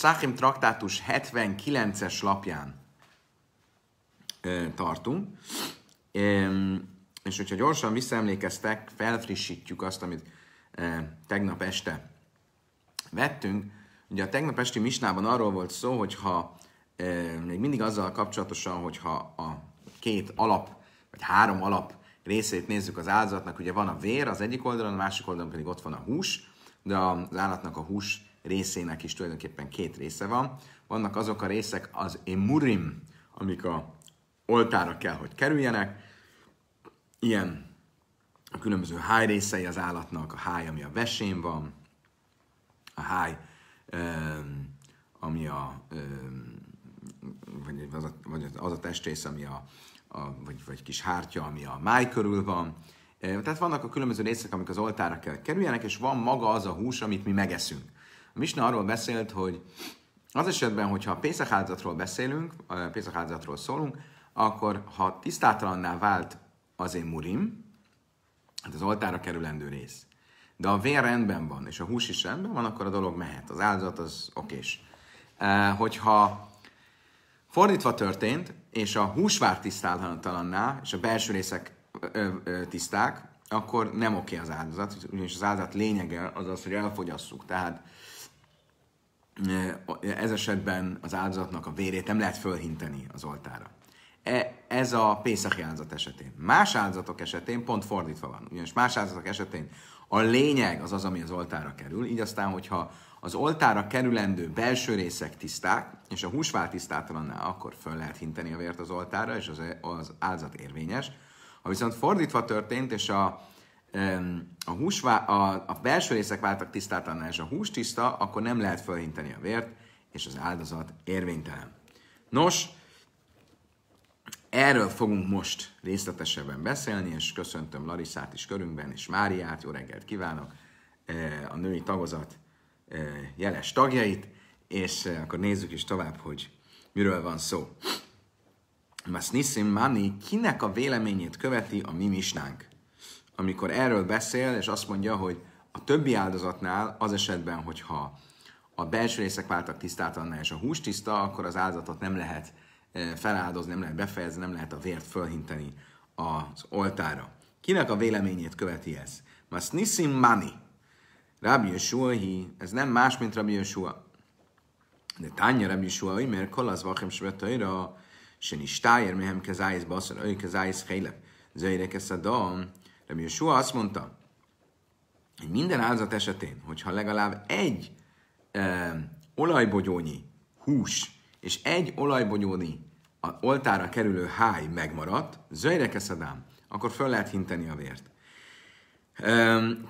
Pszáchim traktátus 79-es lapján tartunk. És hogyha gyorsan visszaemlékeztek, felfrissítjük azt, amit tegnap este vettünk. Ugye a tegnap esti misnában arról volt szó, hogy ha még mindig azzal kapcsolatosan, hogyha a két alap, vagy három alap részét nézzük az áldozatnak, ugye van a vér az egyik oldalon, a másik oldalon pedig ott van a hús, de az állatnak a hús részének is tulajdonképpen két része van. Vannak azok a részek, az emurim, amik a oltára kell, hogy kerüljenek. Ilyen a különböző háj részei az állatnak, a háj, ami a vesén van, a háj, ami a, vagy az a, vagy az a testrész, ami a, a vagy, vagy kis hártya, ami a máj körül van. Tehát vannak a különböző részek, amik az oltára kell kerüljenek, és van maga az a hús, amit mi megeszünk. A Misna arról beszélt, hogy az esetben, hogyha a Pészaházatról beszélünk, a Pészaházatról szólunk, akkor ha tisztátalanná vált az én murim, hát az oltára kerülendő rész, de a vér rendben van, és a hús is rendben van, akkor a dolog mehet. Az áldozat az okés. E, hogyha fordítva történt, és a hús vár tisztátalanná, és a belső részek tiszták, akkor nem oké az áldozat, ugyanis az áldozat lényege az az, hogy elfogyasszuk. Tehát ez esetben az áldozatnak a vérét nem lehet fölhinteni az oltára. E, ez a Pészaki áldozat esetén. Más áldozatok esetén pont fordítva van. Ugyanis más áldozatok esetén a lényeg az az, ami az oltára kerül, így aztán, hogyha az oltára kerülendő belső részek tiszták, és a húsvál tisztátalanná, akkor föl lehet hinteni a vért az oltára, és az, az áldozat érvényes. Ha viszont fordítva történt, és a a, hús, a, a belső részek váltak tisztátlanná, és a hús tiszta, akkor nem lehet fölhinteni a vért, és az áldozat érvénytelen. Nos, erről fogunk most részletesebben beszélni, és köszöntöm Larissát is körünkben, és Máriát, jó reggelt kívánok, a női tagozat jeles tagjait, és akkor nézzük is tovább, hogy miről van szó. Masnissim Mani kinek a véleményét követi a mi misnánk? amikor erről beszél, és azt mondja, hogy a többi áldozatnál az esetben, hogyha a belső részek váltak tisztátalannál, és a hús tiszta, akkor az áldozatot nem lehet eh, feláldozni, nem lehet befejezni, nem lehet a vért fölhinteni az oltára. Kinek a véleményét követi ez? Mas nisim mani. Rabbi Yeshua hi, ez nem más, mint Rabbi Yeshua. De tánya Rabbi Yeshua, hogy mert kolasz vachem svetaira, se tájér mehem kezájsz baszor, ő kezájsz fejlem. Zöjre kezadom. Rabbi Joshua azt mondta, hogy minden áldozat esetén, hogyha legalább egy ö, olajbogyónyi hús és egy olajbogyónyi a oltára kerülő háj megmaradt, zöjrekeszedám, akkor föl lehet hinteni a vért.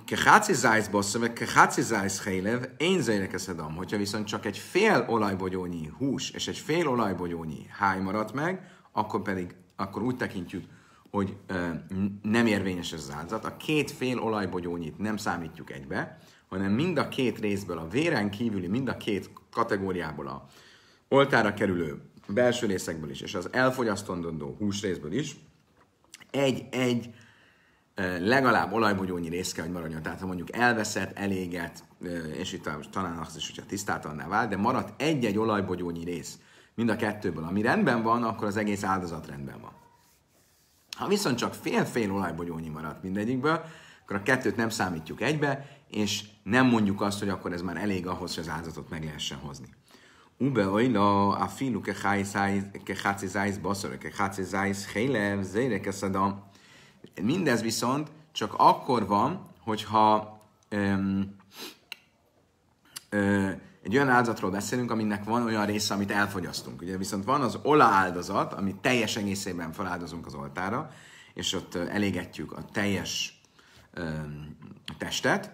Keháci zájsz bossza, meg keháci zájsz helylev, én zöjrekeszedem. Hogyha viszont csak egy fél olajbogyónyi hús és egy fél olajbogyónyi háj maradt meg, akkor pedig akkor úgy tekintjük, hogy ö, nem érvényes ez az áldozat. A két fél olajbogyónyit nem számítjuk egybe, hanem mind a két részből, a véren kívüli, mind a két kategóriából a oltára kerülő belső részekből is, és az elfogyasztandó húsrészből is, egy-egy legalább olajbogyónyi rész kell, hogy maradjon. Tehát ha mondjuk elveszett, elégett, és itt talán azt is, hogyha tisztátalanná vált, de maradt egy-egy olajbogyónyi rész mind a kettőből, ami rendben van, akkor az egész áldozat rendben van. Ha viszont csak fél-fél olajbogyónyi maradt mindegyikből, akkor a kettőt nem számítjuk egybe, és nem mondjuk azt, hogy akkor ez már elég ahhoz, hogy az áldozatot meg lehessen hozni. Ube oila a filu ke háci zájsz baszor, ke háci zájsz hélev, zérekeszedam. Mindez viszont csak akkor van, hogyha um, öm, egy olyan áldozatról beszélünk, aminek van olyan része, amit elfogyasztunk. Ugye viszont van az ola áldozat, amit teljes egészében feláldozunk az oltára, és ott elégetjük a teljes ö, testet.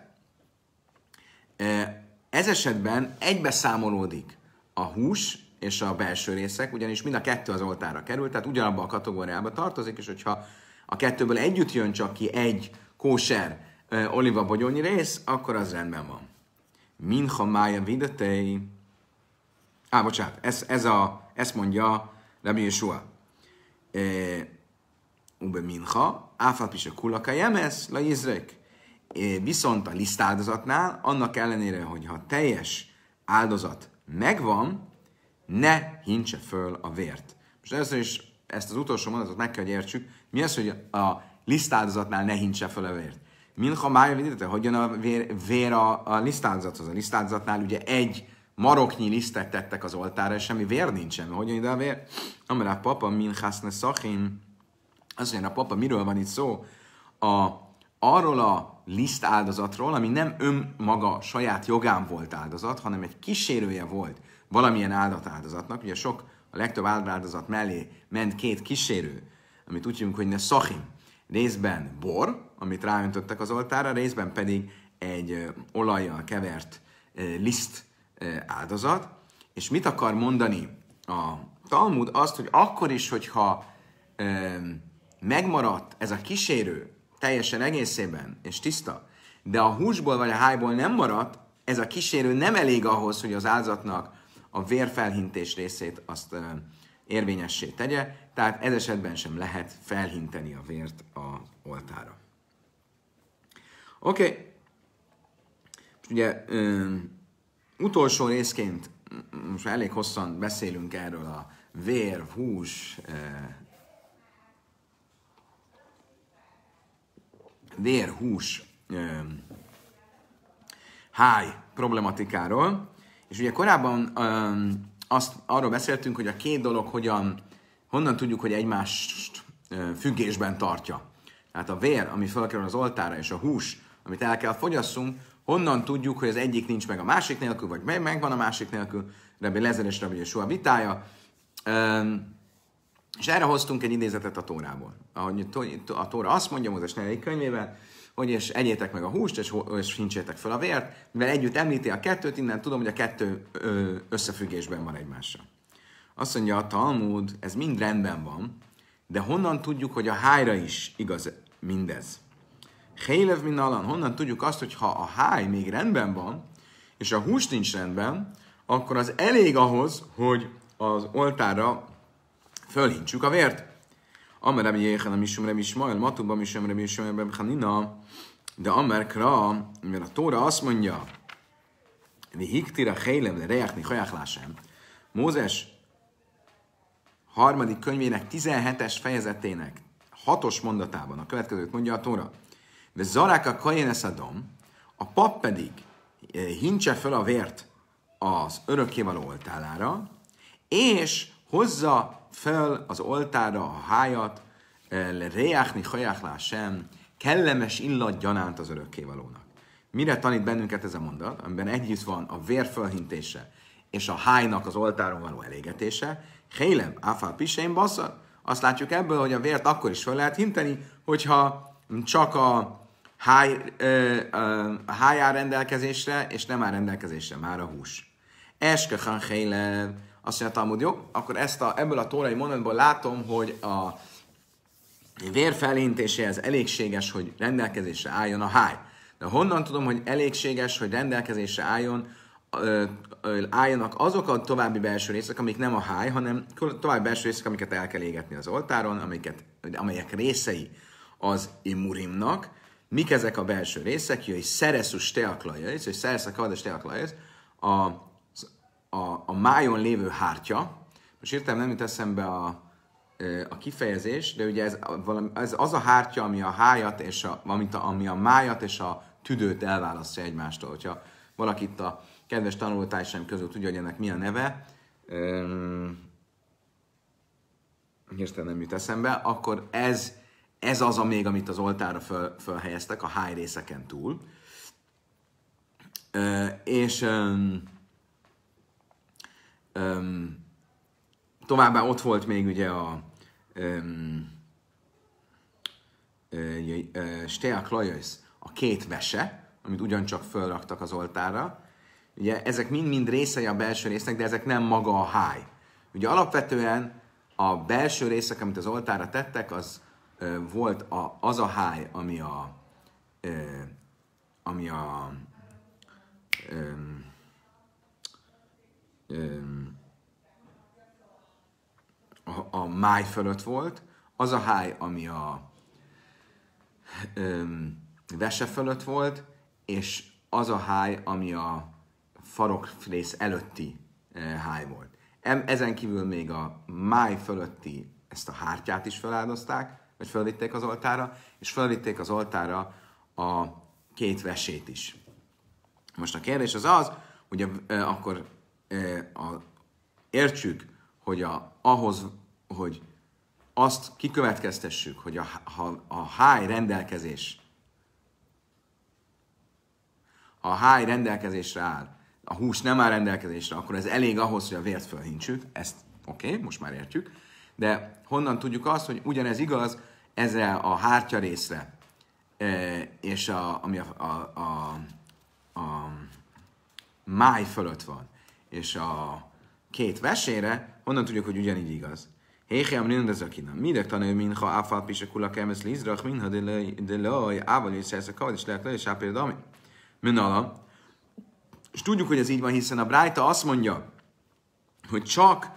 Ez esetben egybeszámolódik a hús és a belső részek, ugyanis mind a kettő az oltára került, tehát ugyanabba a kategóriába tartozik, és hogyha a kettőből együtt jön csak ki egy kóser olivabogyónyi rész, akkor az rendben van. Mincha mája videtei. Á, bocsánat, ez, ez a, ezt mondja Rabbi Yeshua. E, ube mincha, is a kulaka jemesz, la E, Viszont a lisztáldozatnál, annak ellenére, hogyha teljes áldozat megvan, ne hintse föl a vért. Most először is ezt az utolsó mondatot meg kell, hogy értsük. Mi az, hogy a lisztáldozatnál ne hintse föl a vért? Minha mája videte, hogy jön a vér, vér a, a lisztázathoz. A lisztázatnál ugye egy maroknyi lisztet tettek az oltára, és semmi vér nincsen. Hogy jön ide a vér? Amire a papa minhaszne szachin, azt mondja, a papa, miről van itt szó? A, arról a liszt áldozatról, ami nem önmaga saját jogán volt áldozat, hanem egy kísérője volt valamilyen áldat áldozatnak. Ugye sok, a legtöbb áldozat mellé ment két kísérő, amit úgy hívunk, hogy ne szachim Részben bor, amit ráöntöttek az oltára, részben pedig egy olajjal kevert liszt áldozat. És mit akar mondani a Talmud? Azt, hogy akkor is, hogyha megmaradt ez a kísérő teljesen egészében és tiszta, de a húsból vagy a hájból nem maradt, ez a kísérő nem elég ahhoz, hogy az áldozatnak a vérfelhintés részét azt érvényessé tegye, tehát ez esetben sem lehet felhinteni a vért a oltára. Oké, okay. ugye ö, utolsó részként, most elég hosszan beszélünk erről a vér, hús, ö, vér, hús, ö, háj problematikáról, és ugye korábban ö, azt arról beszéltünk, hogy a két dolog hogyan, honnan tudjuk, hogy egymást függésben tartja. Tehát a vér, ami felkerül az oltára, és a hús, amit el kell fogyasszunk, honnan tudjuk, hogy az egyik nincs meg a másik nélkül, vagy meg megvan a másik nélkül, Rebbi Lezer és Rebbi Yeshua vitája. És erre hoztunk egy idézetet a Tórából. Ahogy a Tóra azt mondja Mózes 4. könyvében, hogy és egyétek meg a húst, és, és fincsétek fel a vért, mivel együtt említi a kettőt, innen tudom, hogy a kettő ö, összefüggésben van egymással. Azt mondja a Talmud, ez mind rendben van, de honnan tudjuk, hogy a hájra is igaz mindez? Hélev min alan, honnan tudjuk azt, hogy ha a háj még rendben van, és a hús nincs rendben, akkor az elég ahhoz, hogy az oltára fölhintsük a vért. Amerem jéhenem isumrem ismael, matubam isumrem ismael, hanina, de Amerkra, mivel a Tóra azt mondja, hiktira helyem, de Reachni Hajáklásem, Mózes harmadik könyvének 17-es fejezetének hatos mondatában a következőt mondja a Tóra. De Zaráka a Kajeneszadom, a pap pedig eh, hincse fel a vért az örökkévaló oltálára, és hozza fel az oltára a hájat, eh, rejákni Hajáklásem, kellemes illat gyanánt az örökkévalónak. Mire tanít bennünket ez a mondat, amiben együtt van a vér fölhintése és a hájnak az oltáron való elégetése? Hélem, Áfá, pisén basszal? Azt látjuk ebből, hogy a vért akkor is föl lehet hinteni, hogyha csak a háj, ö, ö, háj áll rendelkezésre, és nem áll rendelkezésre már a hús. Eskehan Hélem, azt mondja jó, akkor ezt a, ebből a tórai mondatból látom, hogy a vérfelintéséhez elégséges, hogy rendelkezésre álljon a háj. De honnan tudom, hogy elégséges, hogy rendelkezésre álljon, ö, ö, álljanak azok a további belső részek, amik nem a háj, hanem további belső részek, amiket el kell égetni az oltáron, amiket, amelyek részei az imurimnak. Mik ezek a belső részek? Jöjj, szereszus teaklajaisz, hogy szeresz a kardes teaklajaisz, a, a, a májon lévő hártya. Most értem, nem jut eszembe a, a kifejezés, de ugye ez, valami, ez az a hártya, ami a hájat és a, amit a, ami a májat és a tüdőt elválasztja egymástól. Hogyha valaki itt a kedves tanulótársaim közül tudja, hogy ennek mi a neve, hirtelen nem jut eszembe, akkor ez, ez az a még, amit az oltára föl, fölhelyeztek a háj részeken túl. Ö, és öm, öm, Továbbá ott volt még ugye a um, Stea Klajos, a két vese, amit ugyancsak fölraktak az oltára. Ugye ezek mind-mind részei a belső résznek, de ezek nem maga a háj. Ugye alapvetően a belső részek, amit az oltára tettek, az uh, volt a, az a háj, ami a, uh, ami a um, um, a, a máj fölött volt, az a háj, ami a öm, vese fölött volt, és az a háj, ami a farokrész előtti e, háj volt. Ezen kívül még a máj fölötti ezt a hártyát is feláldozták, vagy felvitték az oltára, és felvitték az oltára a két vesét is. Most a kérdés az az, hogy a, e, akkor e, a, értsük, hogy a ahhoz, hogy azt kikövetkeztessük, hogy a, ha, a háj rendelkezés, a háj rendelkezésre áll, a hús nem áll rendelkezésre, akkor ez elég ahhoz, hogy a vért fölhintsük, ezt oké, okay, most már értjük, de honnan tudjuk azt, hogy ugyanez igaz ezzel a hártya részre, e, és a, ami a, a, a, a máj fölött van, és a két vesére, Honnan tudjuk, hogy ugyanígy igaz? ami rendez a kina. Mirek tanul minha áfát pisekula kemesz lizrach, mintha de laj, ával is szersz a kavad, és lehet le, és ami. Minala. És tudjuk, hogy ez így van, hiszen a Brájta azt mondja, hogy csak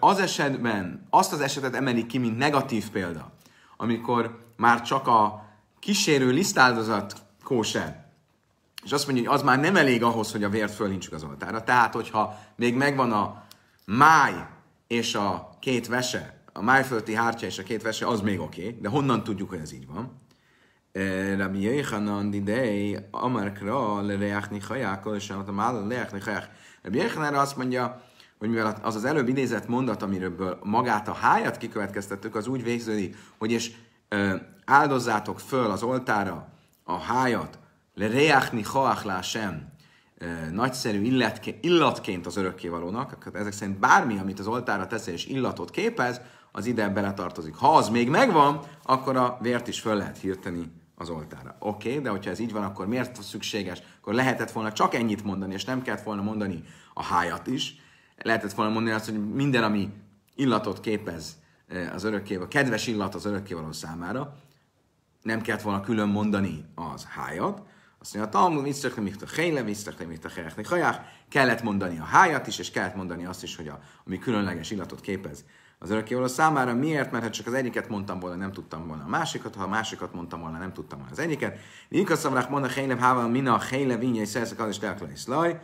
az esetben, azt az esetet emelik ki, mint negatív példa, amikor már csak a kísérő lisztáldozat kóse, és azt mondja, hogy az már nem elég ahhoz, hogy a vért fölincsük az oltára. Tehát, hogyha még megvan a máj és a két vese, a májfölti hártya és a két vese, az még oké, okay, de honnan tudjuk, hogy ez így van? Rabbi Yechanan didei amarkra lereachni hajákkal, és a mála leachni hajach. Rabbi Yechanan azt mondja, hogy mivel az az előbb idézett mondat, amiről magát a hájat kikövetkeztettük, az úgy végződik, hogy és ö, áldozzátok föl az oltára a hájat, lereachni hajach sem, nagyszerű illetke, illatként az örökkévalónak, ezek szerint bármi, amit az oltára teszel és illatot képez, az ide beletartozik. Ha az még megvan, akkor a vért is föl lehet hirteni az oltára. Oké, okay, de hogyha ez így van, akkor miért szükséges? Akkor lehetett volna csak ennyit mondani, és nem kellett volna mondani a hájat is. Lehetett volna mondani azt, hogy minden, ami illatot képez az örökkévaló, kedves illat az örökkévaló számára, nem kellett volna külön mondani az hájat, azt mondja, a Talmud, Mitzrechtem, mit Hejle, mit Michta Herechni Hajach, kellett mondani a hájat is, és kellett mondani azt is, hogy a, ami különleges illatot képez az örökkévaló számára. Miért? Mert ha hát csak az egyiket mondtam volna, nem tudtam volna a másikat, ha a másikat mondtam volna, nem tudtam volna az egyiket. Nikaszamrach mondani, Hejlem, Hával, Mina, Hejle, Vinyei, Szerszak, Az és Leaklai, Szlaj.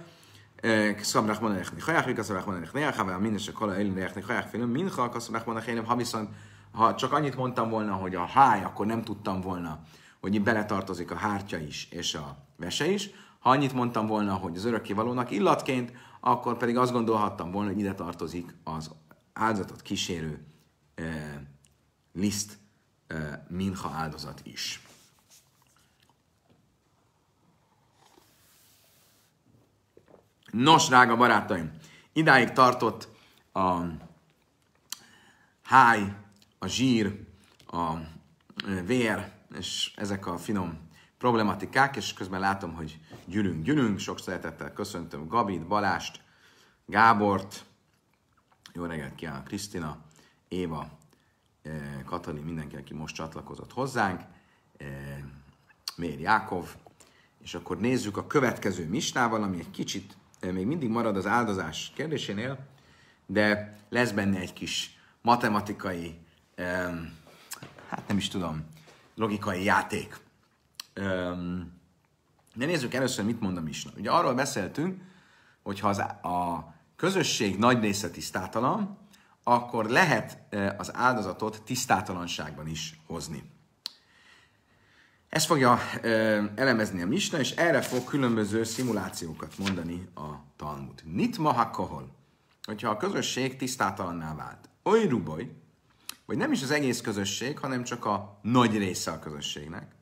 Szamrach mondta Rechni Hajach, Nikaszamrach mondta Rechni Hajach, Hával, Minnes, Kala, mina Rechni Hajach, Film, Minha, Kaszamrach mondta Hejlem, ha viszont ha csak annyit mondtam volna, hogy a háj, akkor nem tudtam volna hogy beletartozik a hártya is és a vese is. Ha annyit mondtam volna, hogy az örökkévalónak illatként, akkor pedig azt gondolhattam volna, hogy ide tartozik az áldozatot kísérő e, liszt e, minha áldozat is. Nos, drága barátaim, idáig tartott a háj, a zsír, a eh, vér, és ezek a finom problematikák, és közben látom, hogy gyűlünk, gyűlünk. Sok szeretettel köszöntöm Gabit, Balást, Gábort, jó reggelt kívánok Krisztina, Éva, eh, Katalin, mindenki, aki most csatlakozott hozzánk, eh, Mér Jákov, és akkor nézzük a következő misnával, ami egy kicsit eh, még mindig marad az áldozás kérdésénél, de lesz benne egy kis matematikai, hát nem is tudom, logikai játék. Öm, de nézzük először, mit mond a Misna. Ugye arról beszéltünk, hogy ha az, a közösség nagy része tisztátalan, akkor lehet az áldozatot tisztátalanságban is hozni. Ezt fogja elemezni a Misna, és erre fog különböző szimulációkat mondani a Talmud. Nit mahakahol, hogyha a közösség tisztátalanná vált. Oly ruboj, vagy nem is az egész közösség, hanem csak a nagy része a közösségnek.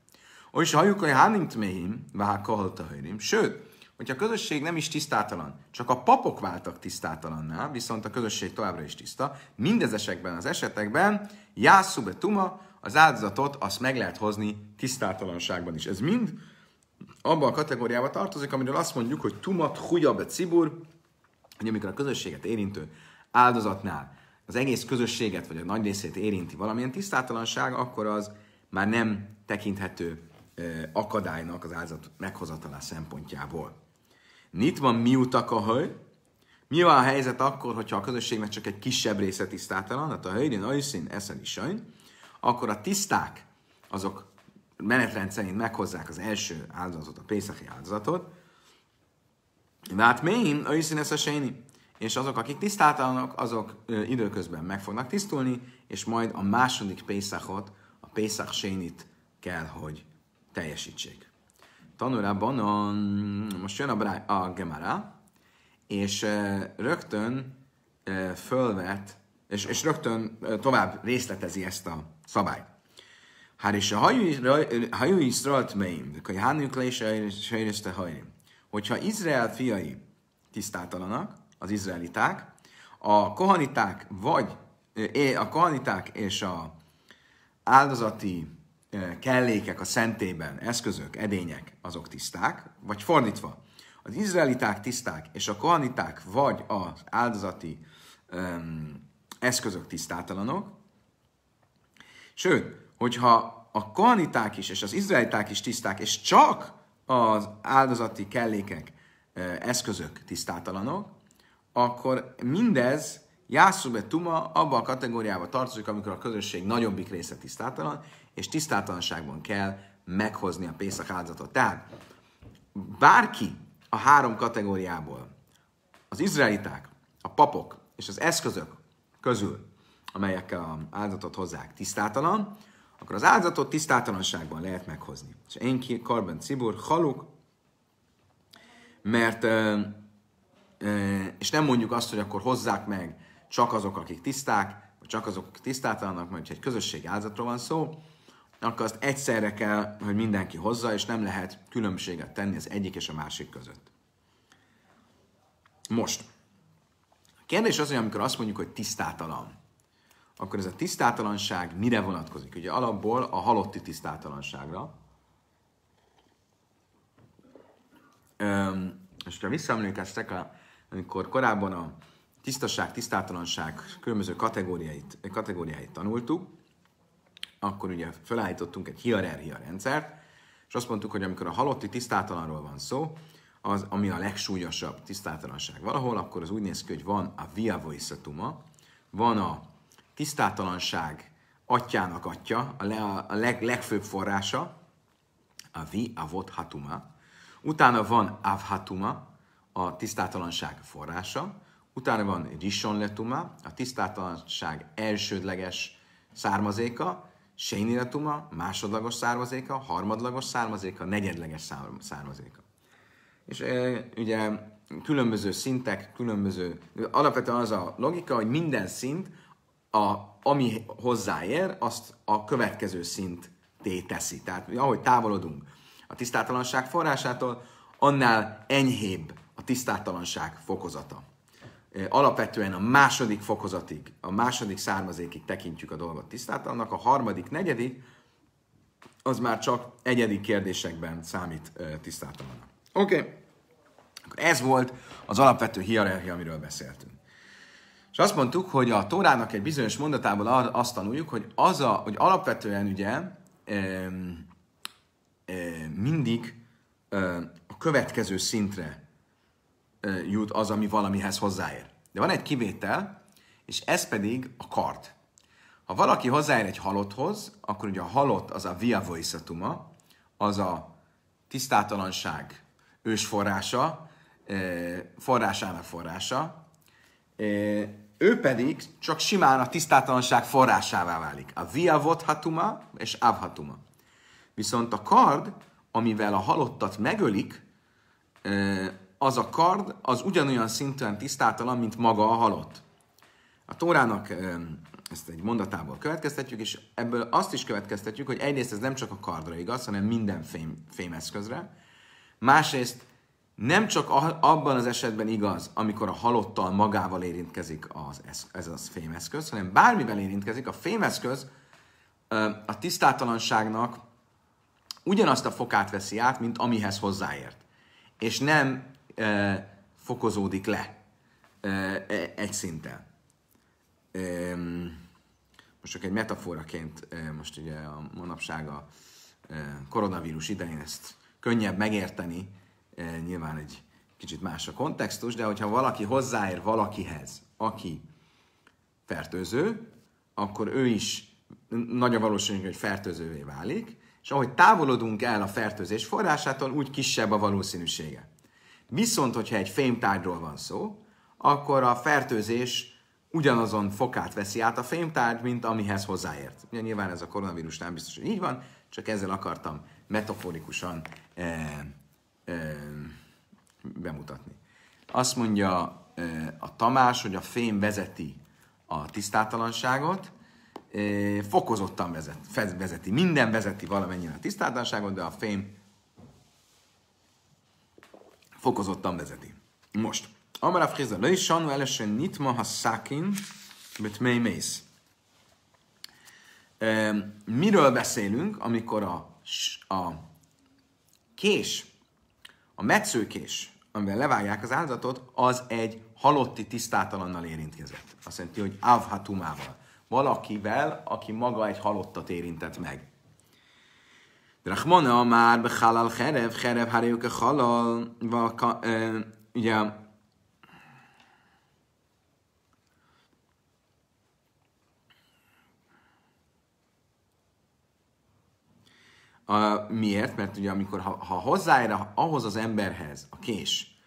Olyan, is halljuk, hogy hánint mehim, váhá kahalta Sőt, hogyha a közösség nem is tisztátalan, csak a papok váltak tisztátalanná, viszont a közösség továbbra is tiszta, mindezesekben az esetekben jászube tuma, az áldozatot azt meg lehet hozni tisztátalanságban is. Ez mind abba a kategóriába tartozik, amiről azt mondjuk, hogy tumat hujabe cibur, hogy amikor a közösséget érintő áldozatnál az egész közösséget, vagy a nagy részét érinti valamilyen tisztátalanság, akkor az már nem tekinthető akadálynak az áldozat meghozatalá szempontjából. Nit van miutak a hölgy? Mi van a helyzet akkor, hogyha a közösségnek csak egy kisebb része tisztátalan, tehát a hölgyin, őszín, eszen is akkor a tiszták azok menetrend szerint meghozzák az első áldozatot, a pészaki áldozatot, Vát mi? őszín ez és azok, akik tisztátalanok, azok időközben meg fognak tisztulni, és majd a második Pészachot, a Pészach sénit kell, hogy teljesítsék. Tanulában a, most jön a, Brá, a Gemara, és rögtön fölvet, és, és rögtön tovább részletezi ezt a szabályt. Hát és a hajú Izraelt meim, de hányuk le is Hogyha Izrael fiai tisztátalanak, az izraeliták. A kohaniták vagy a kohaniták és a áldozati kellékek a szentében, eszközök, edények, azok tiszták, vagy fordítva, az izraeliták tiszták, és a kohaniták vagy az áldozati öm, eszközök tisztátalanok. Sőt, hogyha a kohaniták is, és az izraeliták is tiszták, és csak az áldozati kellékek, ö, eszközök tisztátalanok, akkor mindez Jászube Tuma abba a kategóriába tartozik, amikor a közösség nagyobbik része tisztátalan, és tisztátalanságban kell meghozni a Pészak áldozatot. Tehát bárki a három kategóriából, az izraeliták, a papok és az eszközök közül, amelyekkel az áldozatot hozzák tisztátalan, akkor az áldozatot tisztátalanságban lehet meghozni. És én ki, Karben Cibur, haluk, mert és nem mondjuk azt, hogy akkor hozzák meg csak azok, akik tiszták, vagy csak azok, akik tisztátalanak, mert egy közösség áldozatról van szó, akkor azt egyszerre kell, hogy mindenki hozza, és nem lehet különbséget tenni az egyik és a másik között. Most, a kérdés az, hogy amikor azt mondjuk, hogy tisztátalan, akkor ez a tisztátalanság mire vonatkozik? Ugye alapból a halotti tisztátalanságra. Öm, és ha visszaemlékeztek a amikor korábban a tisztaság, tisztátalanság különböző kategóriáit, kategóriáit tanultuk, akkor ugye felállítottunk egy hierarchia rendszert, és azt mondtuk, hogy amikor a halotti tisztátalanról van szó, az, ami a legsúlyosabb tisztátalanság valahol, akkor az úgy néz ki, hogy van a via voicetuma, van a tisztátalanság atyának atya, a, le, a leg, legfőbb forrása, a vi avot hatuma, utána van avhatuma, a tisztátalanság forrása, utána van Rishon Letuma, a tisztátalanság elsődleges származéka, Séni Letuma, másodlagos származéka, harmadlagos származéka, negyedleges származéka. És e, ugye különböző szintek, különböző... Alapvetően az a logika, hogy minden szint, a, ami hozzáér, azt a következő szint teszi. Tehát ahogy távolodunk a tisztátalanság forrásától, annál enyhébb a tisztátalanság fokozata. Alapvetően a második fokozatig, a második származékig tekintjük a dolgot tisztátalannak, a harmadik, negyedik, az már csak egyedi kérdésekben számít tisztátalannak. Oké. Okay. Ez volt az alapvető hierarchia, amiről beszéltünk. És azt mondtuk, hogy a Tórának egy bizonyos mondatából azt tanuljuk, hogy az a, hogy alapvetően ugye mindig a következő szintre jut az, ami valamihez hozzáér. De van egy kivétel, és ez pedig a kard. Ha valaki hozzáér egy halotthoz, akkor ugye a halott az a via voisatuma, az a tisztátalanság ősforrása, forrásának forrása, ő pedig csak simán a tisztátalanság forrásává válik. A via vothatuma és avhatuma. Viszont a kard, amivel a halottat megölik, az a kard, az ugyanolyan szinten tisztátalan, mint maga a halott. A Tórának eh, ezt egy mondatából következtetjük, és ebből azt is következtetjük, hogy egyrészt ez nem csak a kardra igaz, hanem minden fém, fémeszközre. Másrészt nem csak abban az esetben igaz, amikor a halottal magával érintkezik az, ez az fémeszköz, hanem bármivel érintkezik, a fémeszköz eh, a tisztátalanságnak ugyanazt a fokát veszi át, mint amihez hozzáért. És nem fokozódik le e, egy szinten. Most csak egy metaforaként, most ugye a manapság a koronavírus idején ezt könnyebb megérteni, nyilván egy kicsit más a kontextus, de hogyha valaki hozzáér valakihez, aki fertőző, akkor ő is nagy a valószínűség, hogy fertőzővé válik, és ahogy távolodunk el a fertőzés forrásától, úgy kisebb a valószínűsége. Viszont, hogyha egy fémtárgyról van szó, akkor a fertőzés ugyanazon fokát veszi át a fémtárgy, mint amihez hozzáért. Ugye nyilván ez a koronavírus nem biztos, hogy így van, csak ezzel akartam metaforikusan e, e, bemutatni. Azt mondja e, a Tamás, hogy a fém vezeti a tisztátalanságot, e, fokozottan vezet, vezeti, minden vezeti valamennyire a tisztátalanságot, de a fém fokozottan vezeti. Most, Amara Fréza is Sanu Elesen Nitma szákin, mit mely Mész. Miről beszélünk, amikor a, a kés, a metszőkés, amivel levágják az áldozatot, az egy halotti tisztátalannal érintkezett. Azt jelenti, hogy avhatumával. Valakivel, aki maga egy halottat érintett meg. Drachmona már bechalal cherev, cherev harjuk a halal, eh, ugye A, miért? Mert ugye amikor ha, ha hozzáér ahhoz az emberhez a kés,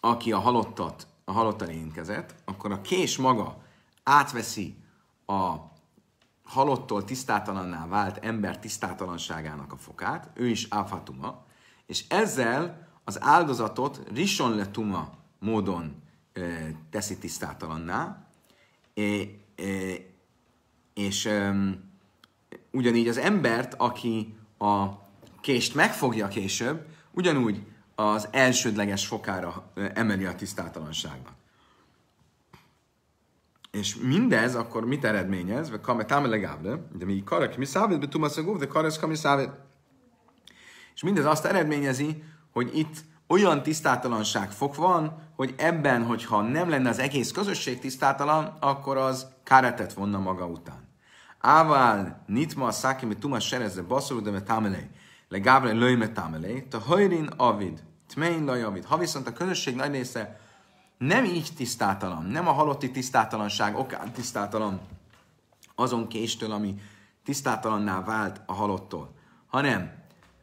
aki a halottat, a halottal érintkezett, akkor a kés maga átveszi a halottól tisztátalanná vált ember tisztátalanságának a fokát, ő is áfatuma, és ezzel az áldozatot rison letuma módon ö, teszi tisztátalanná, é, é, és ö, ugyanígy az embert, aki a kést megfogja később, ugyanúgy az elsődleges fokára emeli a tisztátalanságnak. És mindez akkor mit eredményez? Ve kame támele gábre, de még karak mi szávet, be tumasz de karak mi szávet. És mindez azt eredményezi, hogy itt olyan tisztátalanság fok van, hogy ebben, hogyha nem lenne az egész közösség tisztátalan, akkor az káretet vonna maga után. Ával nitma a szákimi tumas serezze baszorú, de metámelei. Legábre löjme támelei, te hajrin avid, tmein laj avid. Ha viszont a közösség nagy része nem így tisztátalan, nem a halotti tisztátalanság okán tisztátalan azon késtől, ami tisztátalanná vált a halottól, hanem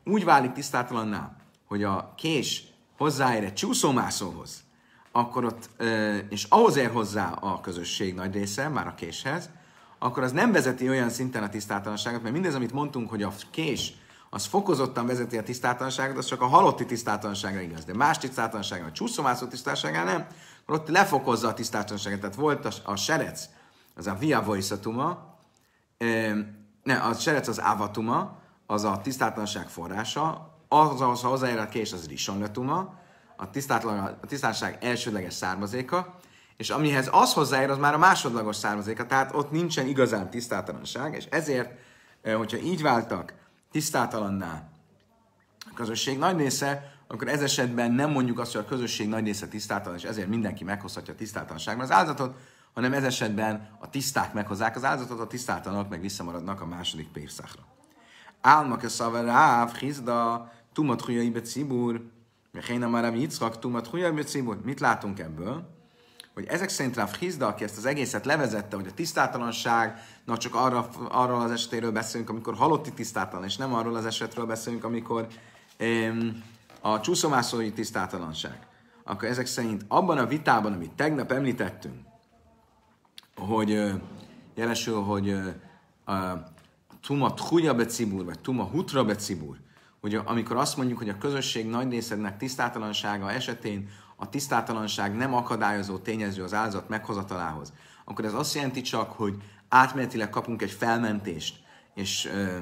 úgy válik tisztátalanná, hogy a kés hozzáér egy csúszómászóhoz, akkor ott, és ahhoz ér hozzá a közösség nagy része, már a késhez, akkor az nem vezeti olyan szinten a tisztátalanságot, mert mindez, amit mondtunk, hogy a kés az fokozottan vezeti a tisztátlanságot, az csak a halotti tisztátlanságra igaz, de más tisztátlanságra, a csúszomászó tisztátlanságra nem, ott lefokozza a tisztátlanságot. Tehát volt a, a serec, az a via voisatuma, ne, a serec az avatuma, az a tisztátlanság forrása, az, ahhoz, ha hozzáér a kés, az risonletuma, a, tisztátlan, a elsődleges származéka, és amihez az hozzáér, az már a másodlagos származéka, tehát ott nincsen igazán tisztátlanság, és ezért, eh, hogyha így váltak tisztátalanná a közösség nagy része, akkor ez esetben nem mondjuk azt, hogy a közösség nagy része tisztátalan, és ezért mindenki meghozhatja a tisztátalanságban az áldozatot, hanem ez esetben a tiszták meghozzák az áldozatot, a tisztátalanok meg visszamaradnak a második pérszakra. Álmak a szavaráv, hizda, tumat hujai becibur, Mechén a tumat Yitzchak, Tumat Mit látunk ebből? hogy ezek szerint Rav Hizda, aki ezt az egészet levezette, hogy a na csak arra, arról az esetéről beszélünk, amikor halotti tisztátalan, és nem arról az esetről beszélünk, amikor öm, a csúszomászói tisztátalanság. Akkor ezek szerint abban a vitában, amit tegnap említettünk, hogy jelesül, hogy a tuma tchuja becibur, vagy tuma hutra becibur, hogy amikor azt mondjuk, hogy a közösség nagy részednek tisztátalansága esetén a tisztátalanság nem akadályozó tényező az áldozat meghozatalához, akkor ez azt jelenti csak, hogy átmenetileg kapunk egy felmentést, és ö,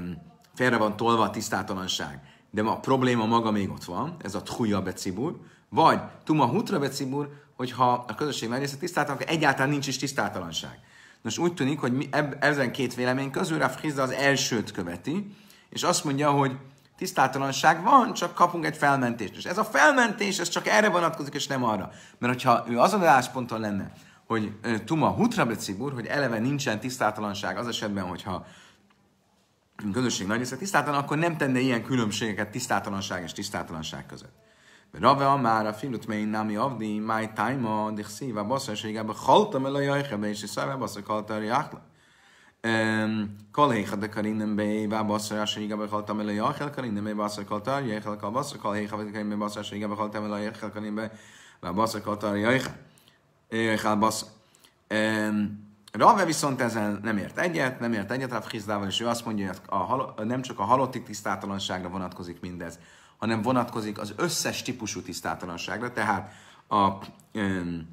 félre van tolva a tisztátalanság, de a probléma maga még ott van, ez a tchuja becibur, vagy tuma hutra becibur, hogyha a közösség nagy tisztátalan, akkor egyáltalán nincs is tisztátalanság. Nos, úgy tűnik, hogy mi eb- ezen két vélemény közül a Frizda az elsőt követi, és azt mondja, hogy tisztátalanság van, csak kapunk egy felmentést. És ez a felmentés, ez csak erre vonatkozik, és nem arra. Mert hogyha ő azon állásponton lenne, hogy Tuma Hutra Becibur, hogy eleve nincsen tisztátalanság az esetben, hogyha közösség nagy része tisztátalan, akkor nem tenne ilyen különbségeket tisztátalanság és tisztátalanság között. Rave a már a filut mein nami avdi, my time a dixiva basszaségába haltam el a jajkebe, és szarva basszak a ákla. כל היכא דקרינם באיבה בשר אשר ייגע el a jachel karinem be באיבה kaltar, jachel תר יאכל כל בשר כל היכא ודקרינם בבשר אשר ייגע בכל תמל לא יאכל קרינם בבשר כל Rave viszont ezzel nem ért egyet, nem ért egyet Rav Hizdával, és ő azt mondja, hogy a hal- nem csak a halottik tisztátalanságra vonatkozik mindez, hanem vonatkozik az összes típusú tisztátalanságra, tehát a öm,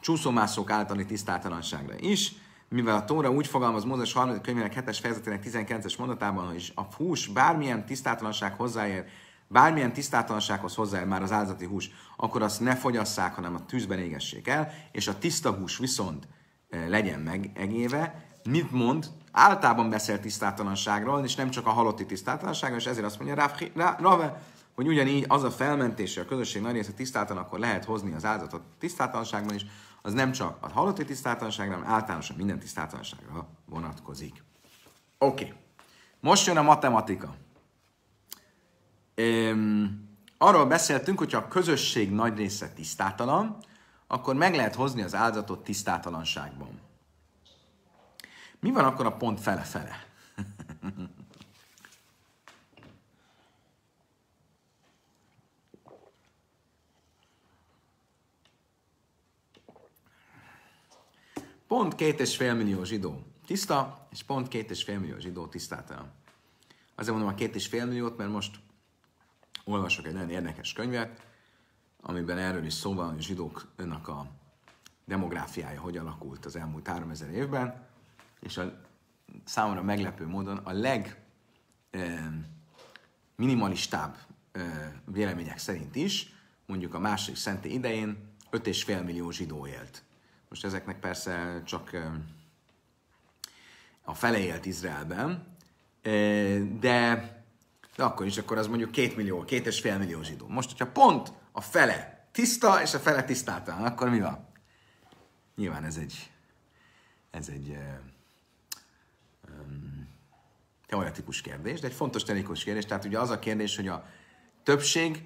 csúszómászók általi tisztátalanságra is, mivel a Tóra úgy fogalmaz Mózes 3. könyvének 7-es fejezetének 19-es mondatában, hogy a hús bármilyen tisztátalanság hozzáér, bármilyen tisztátalansághoz hozzáér már az áldozati hús, akkor azt ne fogyasszák, hanem a tűzben égessék el, és a tiszta hús viszont e, legyen meg egéve. Mit mond? Általában beszél tisztátalanságról, és nem csak a halotti tisztátalanságról, és ezért azt mondja Rave, hogy ugyanígy az a felmentése a közösség nagy része tisztátalan, akkor lehet hozni az áldozatot tisztátalanságban is, az nem csak a halotti tisztátlanságra, hanem általánosan minden tisztátlanságra vonatkozik. Oké. Okay. Most jön a matematika. Öm, arról beszéltünk, hogyha a közösség nagy része tisztátalan, akkor meg lehet hozni az áldozatot tisztátalanságban. Mi van akkor a pont fele-fele? Pont két és fél millió zsidó tiszta, és pont két és fél millió zsidó tisztátalan. Azért mondom a két és fél milliót, mert most olvasok egy nagyon érdekes könyvet, amiben erről is szó van, hogy a zsidóknak a demográfiája hogy alakult az elmúlt 3000 évben, és a számomra meglepő módon a leg minimalistább vélemények szerint is, mondjuk a második szenté idején 5,5 millió zsidó élt. Most ezeknek persze csak a fele élt Izraelben, de, de akkor is, akkor az mondjuk két millió, két és fél millió zsidó. Most, hogyha pont a fele tiszta, és a fele tisztátlan, akkor mi van? Nyilván ez egy, ez egy um, teoretikus kérdés, de egy fontos teoretikus kérdés. Tehát ugye az a kérdés, hogy a többség,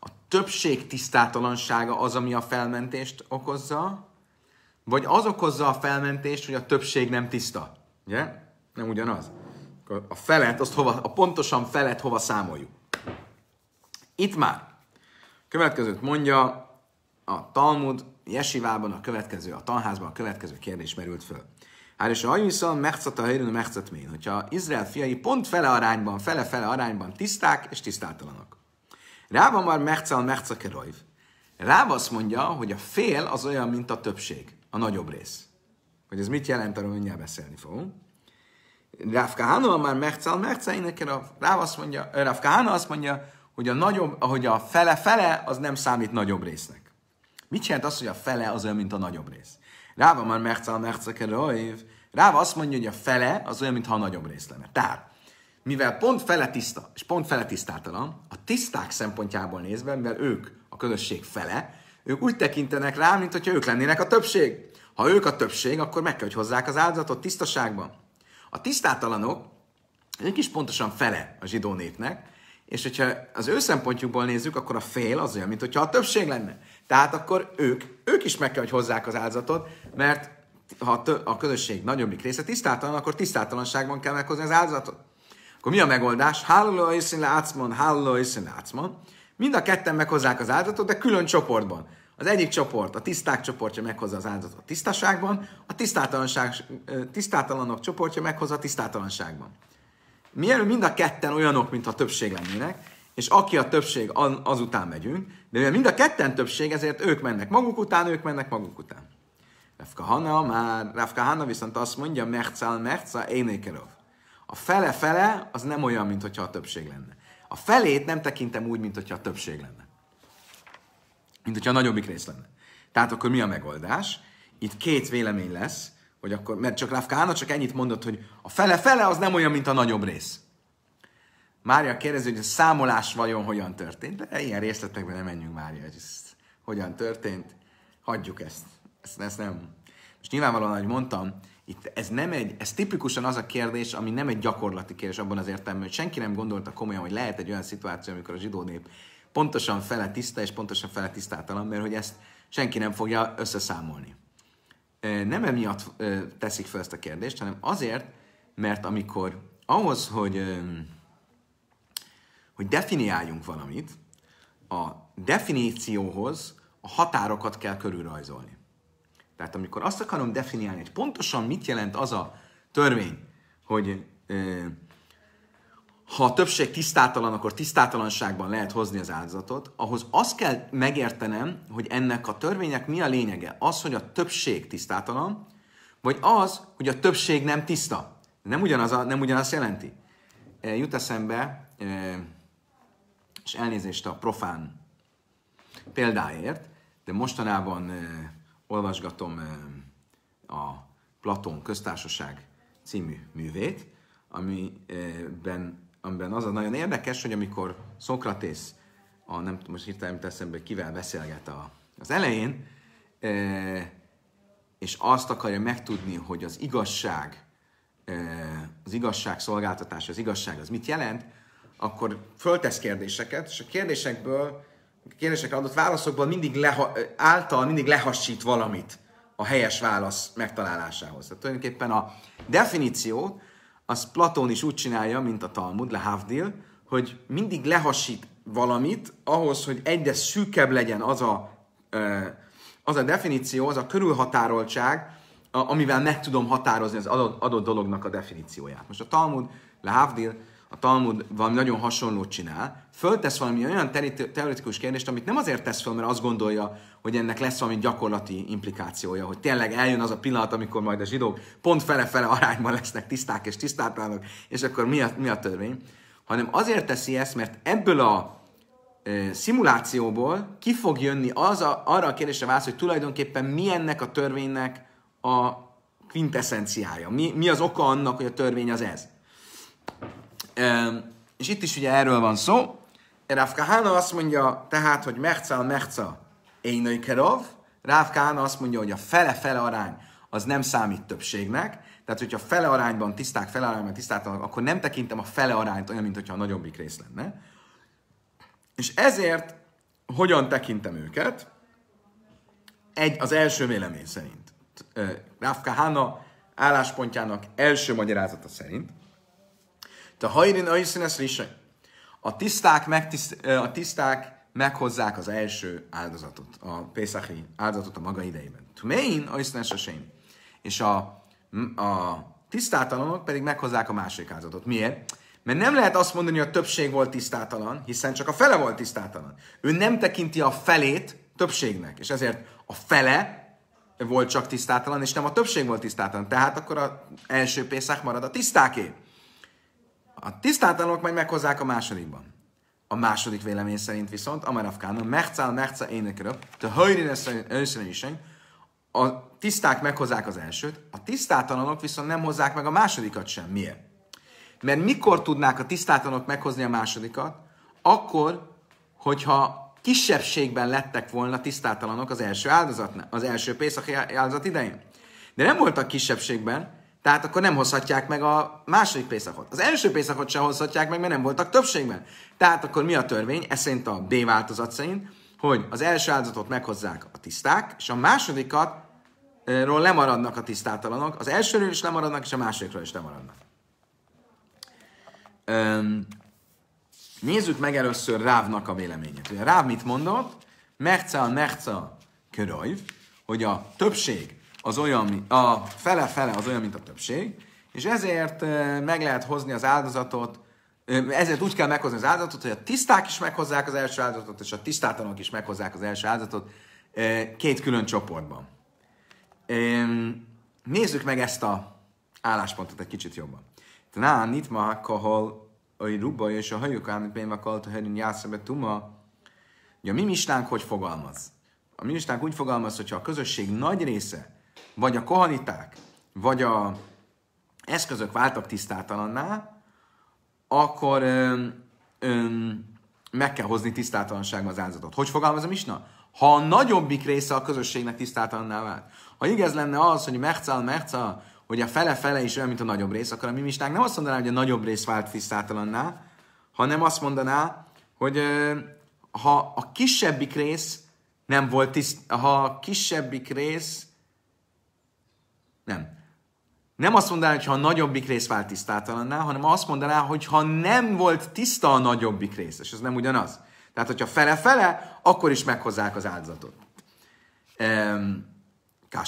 a többség tisztátalansága az, ami a felmentést okozza, vagy az okozza a felmentést, hogy a többség nem tiszta. Ugye? Nem ugyanaz. A felet, azt hova, a pontosan felet hova számoljuk. Itt már. Következőt mondja a Talmud, Jesivában a következő, a tanházban a következő kérdés merült föl. Hát és a viszont megszat a helyről megszat hogyha Izrael fiai pont fele arányban, fele-fele arányban tiszták és tisztátalanok. Rába már megszal megszak Rába azt mondja, hogy a fél az olyan, mint a többség a nagyobb rész. Hogy ez mit jelent, arról mindjárt beszélni fogunk. Ráv Hána már megcál, a Ráv azt mondja, Ráv Hána azt mondja, hogy a nagyobb, ahogy a fele-fele, az nem számít nagyobb résznek. Mit jelent az, hogy a fele az olyan, mint a nagyobb rész? Ráva már megcál, megcáker, oiv. Ráva azt mondja, hogy a fele az olyan, mintha a nagyobb rész lenne. Tehát, mivel pont fele tiszta, és pont fele tisztátalan, a tiszták szempontjából nézve, mivel ők a közösség fele, ők úgy tekintenek rá, mint hogyha ők lennének a többség. Ha ők a többség, akkor meg kell, hogy hozzák az áldozatot tisztaságban. A tisztátalanok, ők is pontosan fele a zsidó népnek, és hogyha az ő szempontjukból nézzük, akkor a fél az olyan, mint hogyha a többség lenne. Tehát akkor ők, ők is meg kell, hogy hozzák az áldozatot, mert ha a közösség nagyobbik része tisztátalan, akkor tisztátalanságban kell meghozni az áldozatot. Akkor mi a megoldás? Halló iszin látszman, halló iszin látszman. Mind a ketten meghozzák az áldozatot, de külön csoportban. Az egyik csoport, a tiszták csoportja meghozza az áldozatot tisztaságban, a tisztátalanság, tisztátalanok csoportja meghozza a tisztátalanságban. Mielőtt mind a ketten olyanok, mintha többség lennének, és aki a többség, azután megyünk, de mivel mind a ketten többség, ezért ők mennek maguk után, ők mennek maguk után. Rafka Hanna, már Rafka Hanna viszont azt mondja, mercel, merca, énékerov. A fele-fele az nem olyan, mintha a többség lenne a felét nem tekintem úgy, mint hogyha a többség lenne. Mint hogyha a nagyobbik rész lenne. Tehát akkor mi a megoldás? Itt két vélemény lesz, hogy akkor, mert csak Rávka Ána csak ennyit mondott, hogy a fele-fele az nem olyan, mint a nagyobb rész. Mária kérdezi, hogy a számolás vajon hogyan történt, de ilyen részletekben nem menjünk Mária, hogy ez hogyan történt. Hagyjuk ezt. Ezt, ezt nem. Most nyilvánvalóan, ahogy mondtam, itt ez nem egy, ez tipikusan az a kérdés, ami nem egy gyakorlati kérdés abban az értelemben, hogy senki nem gondolta komolyan, hogy lehet egy olyan szituáció, amikor a zsidó nép pontosan fele tiszta és pontosan fele tisztátalan, mert hogy ezt senki nem fogja összeszámolni. Nem emiatt teszik fel ezt a kérdést, hanem azért, mert amikor ahhoz, hogy, hogy definiáljunk valamit, a definícióhoz a határokat kell körülrajzolni. Tehát amikor azt akarom definiálni, hogy pontosan mit jelent az a törvény, hogy ha a többség tisztátalan, akkor tisztátalanságban lehet hozni az áldozatot, ahhoz azt kell megértenem, hogy ennek a törvénynek mi a lényege. Az, hogy a többség tisztátalan, vagy az, hogy a többség nem tiszta. Nem, ugyanaz a, nem ugyanazt jelenti. E, jut eszembe, e, és elnézést a profán példáért, de mostanában e, olvasgatom eh, a Platón köztársaság című művét, amiben, amiben az a nagyon érdekes, hogy amikor Szokratész, a, nem most hirtelen hogy kivel beszélget a, az elején, eh, és azt akarja megtudni, hogy az igazság, eh, az igazság szolgáltatása, az igazság az mit jelent, akkor föltesz kérdéseket, és a kérdésekből kérdésekre adott válaszokból mindig leha, által mindig lehassít valamit a helyes válasz megtalálásához. Tehát tulajdonképpen a definíciót az Platón is úgy csinálja, mint a Talmud, Havdil, hogy mindig lehassít valamit ahhoz, hogy egyre szűkebb legyen az a, az a definíció, az a körülhatároltság, amivel meg tudom határozni az adott, adott dolognak a definícióját. Most a Talmud, Havdil, a Talmud valami nagyon hasonlót csinál, föltesz valami olyan teoretikus kérdést, amit nem azért tesz föl, mert azt gondolja, hogy ennek lesz valami gyakorlati implikációja, hogy tényleg eljön az a pillanat, amikor majd a zsidók pont fele-fele arányban lesznek tiszták és tisztátlanok, és akkor mi a, mi a törvény, hanem azért teszi ezt, mert ebből a e, szimulációból ki fog jönni az a, arra a kérdésre válasz, hogy tulajdonképpen mi ennek a törvénynek a quintessenciája, mi, mi az oka annak, hogy a törvény az ez és itt is ugye erről van szó. Ráv Kahana azt mondja tehát, hogy mechcel mechca éjnöi kerov. Ráv Kahana azt mondja, hogy a fele-fele arány az nem számít többségnek. Tehát, hogyha fele arányban tiszták, fele arányban tisztáltanak, akkor nem tekintem a fele arányt olyan, mint hogyha a nagyobbik rész lenne. És ezért hogyan tekintem őket? Egy, az első vélemény szerint. Ráfka Hána álláspontjának első magyarázata szerint – te hajrin ajszín ez risen. A tiszták, megtiszt, a tiszták meghozzák az első áldozatot, a Pészáhi áldozatot a maga idejében. Tumein ajszín esesény. És a, a tisztátalanok pedig meghozzák a másik áldozatot. Miért? Mert nem lehet azt mondani, hogy a többség volt tisztátalan, hiszen csak a fele volt tisztátalan. Ő nem tekinti a felét többségnek, és ezért a fele volt csak tisztátalan, és nem a többség volt tisztátalan. Tehát akkor az első pészák marad a tisztáké. A tisztátalanok majd meghozzák a másodikban. A második vélemény szerint viszont, Amarafkána, Mechcál, Mechca énekeröp, te hajrin összenősen, a tiszták meghozzák az elsőt, a tisztátalanok viszont nem hozzák meg a másodikat sem. Miért? Mert mikor tudnák a tisztátalanok meghozni a másodikat? Akkor, hogyha kisebbségben lettek volna tisztátalanok az első áldozatnál, az első pészaki áldozat idején. De nem voltak kisebbségben, tehát akkor nem hozhatják meg a második pészakot. Az első pészakot sem hozhatják meg, mert nem voltak többségben. Tehát akkor mi a törvény? Ez szerint a B változat szerint, hogy az első áldozatot meghozzák a tiszták, és a másodikat eh, ról lemaradnak a tisztátalanok. Az elsőről is lemaradnak, és a másodikról is lemaradnak. Öm, nézzük meg először Rávnak a véleményét. Ugye Ráv mit mondott? Merca, merca, köröjv, hogy a többség az olyan, a fele-fele az olyan, mint a többség, és ezért meg lehet hozni az áldozatot, ezért úgy kell meghozni az áldozatot, hogy a tiszták is meghozzák az első áldozatot, és a tisztátalanok is meghozzák az első áldozatot két külön csoportban. Nézzük meg ezt a álláspontot egy kicsit jobban. Na, itt ma kahol a rubba és a hajuk állni a herin jászebe tuma. Ugye a mi mistánk hogy fogalmaz? A mi mistánk úgy fogalmaz, hogyha a közösség nagy része vagy a kohaniták, vagy a eszközök váltak tisztátalanná, akkor öm, öm, meg kell hozni tisztátalanságban az áldozatot. Hogy fogalmaz a misna? Ha a nagyobbik része a közösségnek tisztátalanná vált. Ha igaz lenne az, hogy mechcal, mechcal, hogy a fele-fele is olyan, mint a nagyobb rész, akkor a mi mistánk nem azt mondaná, hogy a nagyobb rész vált tisztátalanná, hanem azt mondaná, hogy ha a kisebbik rész nem volt tiszt, ha a kisebbik rész nem. Nem azt mondaná, hogy ha a nagyobbik rész vált tisztátalanná, hanem azt mondaná, hogy ha nem volt tiszta a nagyobbik rész, és ez nem ugyanaz. Tehát, hogyha fele-fele, akkor is meghozzák az áldozatot. Um,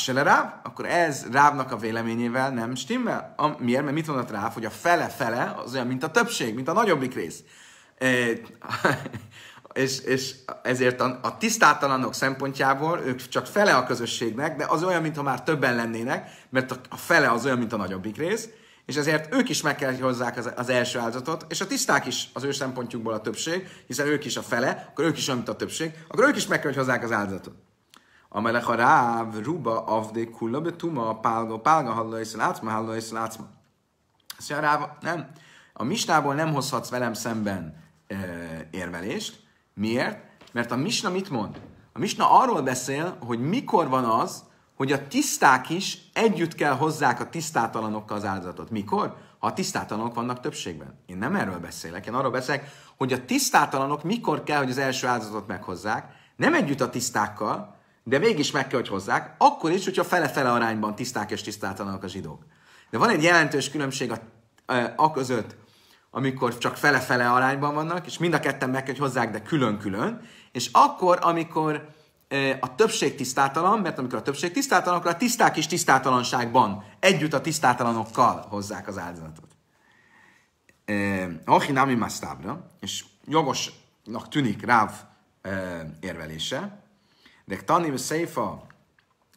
Ráv, akkor ez Rávnak a véleményével nem stimmel. A, miért? Mert mit mondott Ráv, hogy a fele-fele az olyan, mint a többség, mint a nagyobbik rész és, és ezért a, a tisztátalanok szempontjából ők csak fele a közösségnek, de az olyan, mintha már többen lennének, mert a, a fele az olyan, mint a nagyobbik rész, és ezért ők is meg kell, hozzák az, az első áldozatot, és a tiszták is az ő szempontjukból a többség, hiszen ők is a fele, akkor ők is olyan, mint a többség, akkor ők is meg kell, hozzák az áldozatot. A melech a ráv, ruba, avdé, kulla, betuma, pálga, pálga, halló, és látszma, halló, és látszma. Azt mondja, ráv, nem. A mistából nem hozhatsz velem szemben e, érvelést, Miért? Mert a Misna mit mond? A Misna arról beszél, hogy mikor van az, hogy a tiszták is együtt kell hozzák a tisztátalanokkal az áldozatot. Mikor? Ha a tisztátalanok vannak többségben. Én nem erről beszélek, én arról beszélek, hogy a tisztátalanok mikor kell, hogy az első áldozatot meghozzák, nem együtt a tisztákkal, de mégis meg kell, hogy hozzák, akkor is, hogyha fele-fele arányban tiszták és tisztátalanok a zsidók. De van egy jelentős különbség a, a között, amikor csak fele-fele arányban vannak, és mind a ketten meg kell, hogy hozzák, de külön-külön, és akkor, amikor a többség tisztátalan, mert amikor a többség tisztátalan, akkor a tiszták is tisztátalanságban együtt a tisztátalanokkal hozzák az áldozatot. Ahi nami masztábra, és jogosnak tűnik Ráv érvelése, de Tani Szeifa,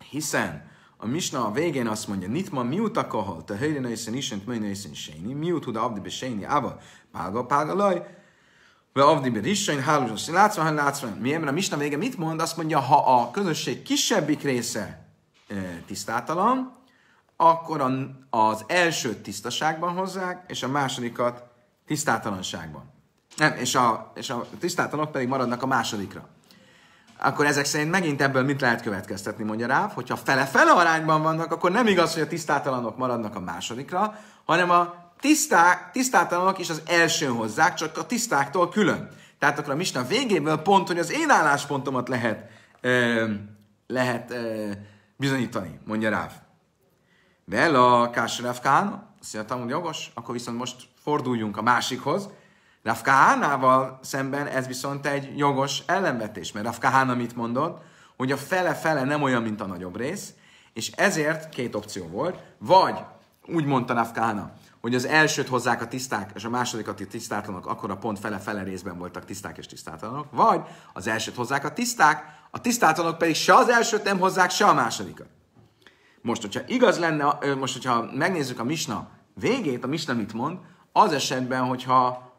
hiszen a Misna a végén azt mondja, Nitma a kahal, te helyre is, isent, mely neiszen séni, miut huda abdi beséni, ába, pága, pága laj, ve avdi be rissain, hálus azt látszva, hát látszva. Mi a Misna vége mit mond? Azt mondja, ha a közösség kisebbik része e, tisztátalan, akkor a, az elsőt tisztaságban hozzák, és a másodikat tisztátalanságban. Nem, és a, és a tisztátalanok pedig maradnak a másodikra akkor ezek szerint megint ebből mit lehet következtetni, mondja Ráv, hogyha fele-fele arányban vannak, akkor nem igaz, hogy a tisztátalanok maradnak a másodikra, hanem a tiszták, tisztátalanok is az elsőn hozzák, csak a tisztáktól külön. Tehát akkor a Misna végéből pont, hogy az én álláspontomat lehet, ö, lehet ö, bizonyítani, mondja Ráv. Vel a Kásrev azt mondja, jogos, akkor viszont most forduljunk a másikhoz, Rafkahánával szemben ez viszont egy jogos ellenvetés, mert Rafkahána mit mondott, hogy a fele-fele nem olyan, mint a nagyobb rész, és ezért két opció volt, vagy úgy mondta Rafkahána, hogy az elsőt hozzák a tiszták, és a másodikat a tisztátlanok, akkor a pont fele-fele részben voltak tiszták és tisztátlanok, vagy az elsőt hozzák a tiszták, a tisztátlanok pedig se az elsőt nem hozzák, se a másodikat. Most, hogyha igaz lenne, most, hogyha megnézzük a misna végét, a misna mit mond, az esetben, hogyha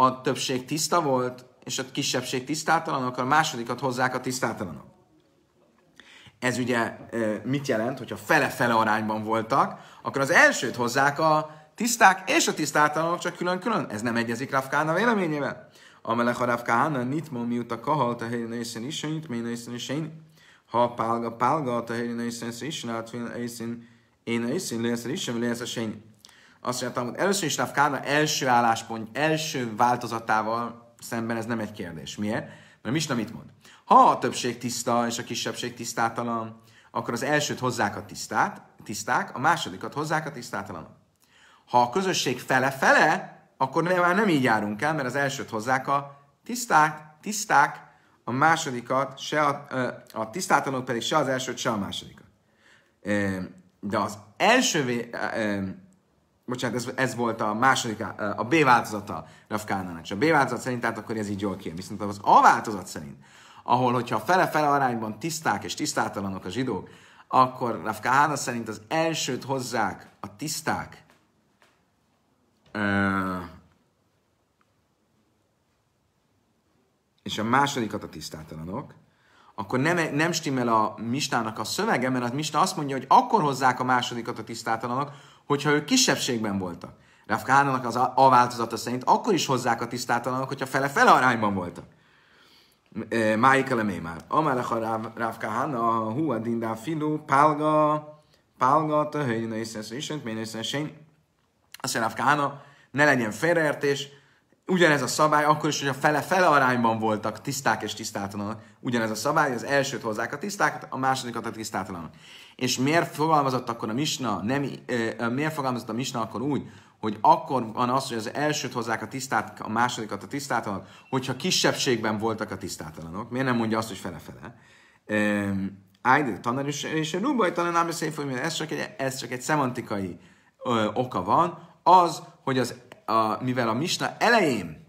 a többség tiszta volt, és a kisebbség tisztátalan, akkor a másodikat hozzák a tisztátalanok. Ez ugye mit jelent, hogyha fele-fele arányban voltak, akkor az elsőt hozzák a tiszták és a tisztátalanok csak külön-külön. Ez nem egyezik Rafkán a véleményével. Amelech a Rafkán, nitmo miuta kahalt a helyen őszén is, nitmo őszén is, ha pálga, pálga, a helyen őszén is, én őszén, én őszén, lesz is, lesz a azt mondja, hogy először is Rav Kána első álláspont, első változatával szemben ez nem egy kérdés. Miért? Mert Misna mit mond? Ha a többség tiszta és a kisebbség tisztátalan, akkor az elsőt hozzák a tisztát, tiszták, a másodikat hozzák a tisztátalan. Ha a közösség fele-fele, akkor már nem így járunk el, mert az elsőt hozzák a tiszták, tiszták, a másodikat, se a, a tisztátalanok pedig se az elsőt, se a másodikat. De az első bocsánat, ez, ez volt a második, a B változata Rafkánának. És a B változat szerint, tehát akkor ez így jól kijön. Viszont az A változat szerint, ahol hogyha fele-fele arányban tiszták és tisztátalanok a zsidók, akkor Rafkána szerint az elsőt hozzák a tiszták, és a másodikat a tisztátalanok, akkor nem, nem stimmel a mistának a szövege, mert a mista azt mondja, hogy akkor hozzák a másodikat a tisztátalanok, hogyha ők kisebbségben voltak. Rav Kánának az a, a változata szerint akkor is hozzák a tisztátalanok, hogyha fele-fele arányban voltak. Eh, elemé Mémár. Amelech a Rav Kahana, hú a dindá filu, pálga, pálga, töhöjjön összes isent, mén összesen. Azt mondja Rav Kahana, ne legyen félreértés, ugyanez a szabály, akkor is, hogyha fele-fele arányban voltak tiszták és tisztátalanok, ugyanez a szabály, az elsőt hozzák a tisztákat, a másodikat a tisztátalanok. És miért fogalmazott akkor a misna, nem, miért fogalmazott a misna akkor úgy, hogy akkor van az, hogy az elsőt hozzák a tisztát, a másodikat a tisztátalanok, hogyha kisebbségben voltak a tisztátalanok. Miért nem mondja azt, hogy fele-fele? Ájde, tanár és Rubaj tanulnám, ez csak egy, ez csak egy szemantikai ö, oka van, az, hogy az, a, mivel a misna elején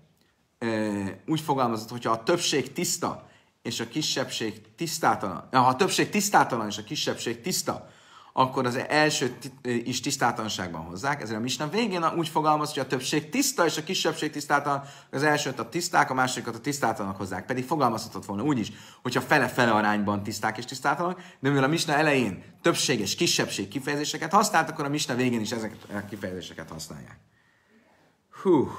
ö, úgy fogalmazott, hogyha a többség tiszta, és a kisebbség tisztátalan, ha a többség tisztátalan és a kisebbség tiszta, akkor az első is tisztátalanságban hozzák. Ezért a misna végén úgy fogalmaz, hogy a többség tiszta és a kisebbség tisztátalan, az elsőt a tiszták, a másodikat a tisztátalanok hozzák. Pedig fogalmazhatott volna úgy is, hogyha fele-fele arányban tiszták és tisztátalanok, de mivel a misna elején többség és kisebbség kifejezéseket használt, akkor a misna végén is ezeket a kifejezéseket használják. Hú.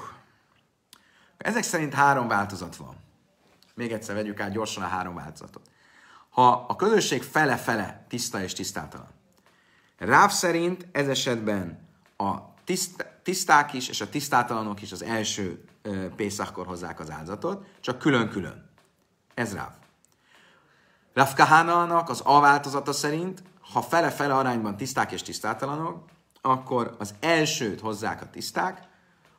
Ezek szerint három változat van. Még egyszer vegyük át gyorsan a három változatot. Ha a közösség fele-fele tiszta és tisztátalan. Ráv szerint ez esetben a tiszt, tiszták is és a tisztátalanok is az első pészakkor hozzák az áldozatot, csak külön-külön. Ez Ráv. Ráv Kahánának az A változata szerint, ha fele-fele arányban tiszták és tisztátalanok, akkor az elsőt hozzák a tiszták,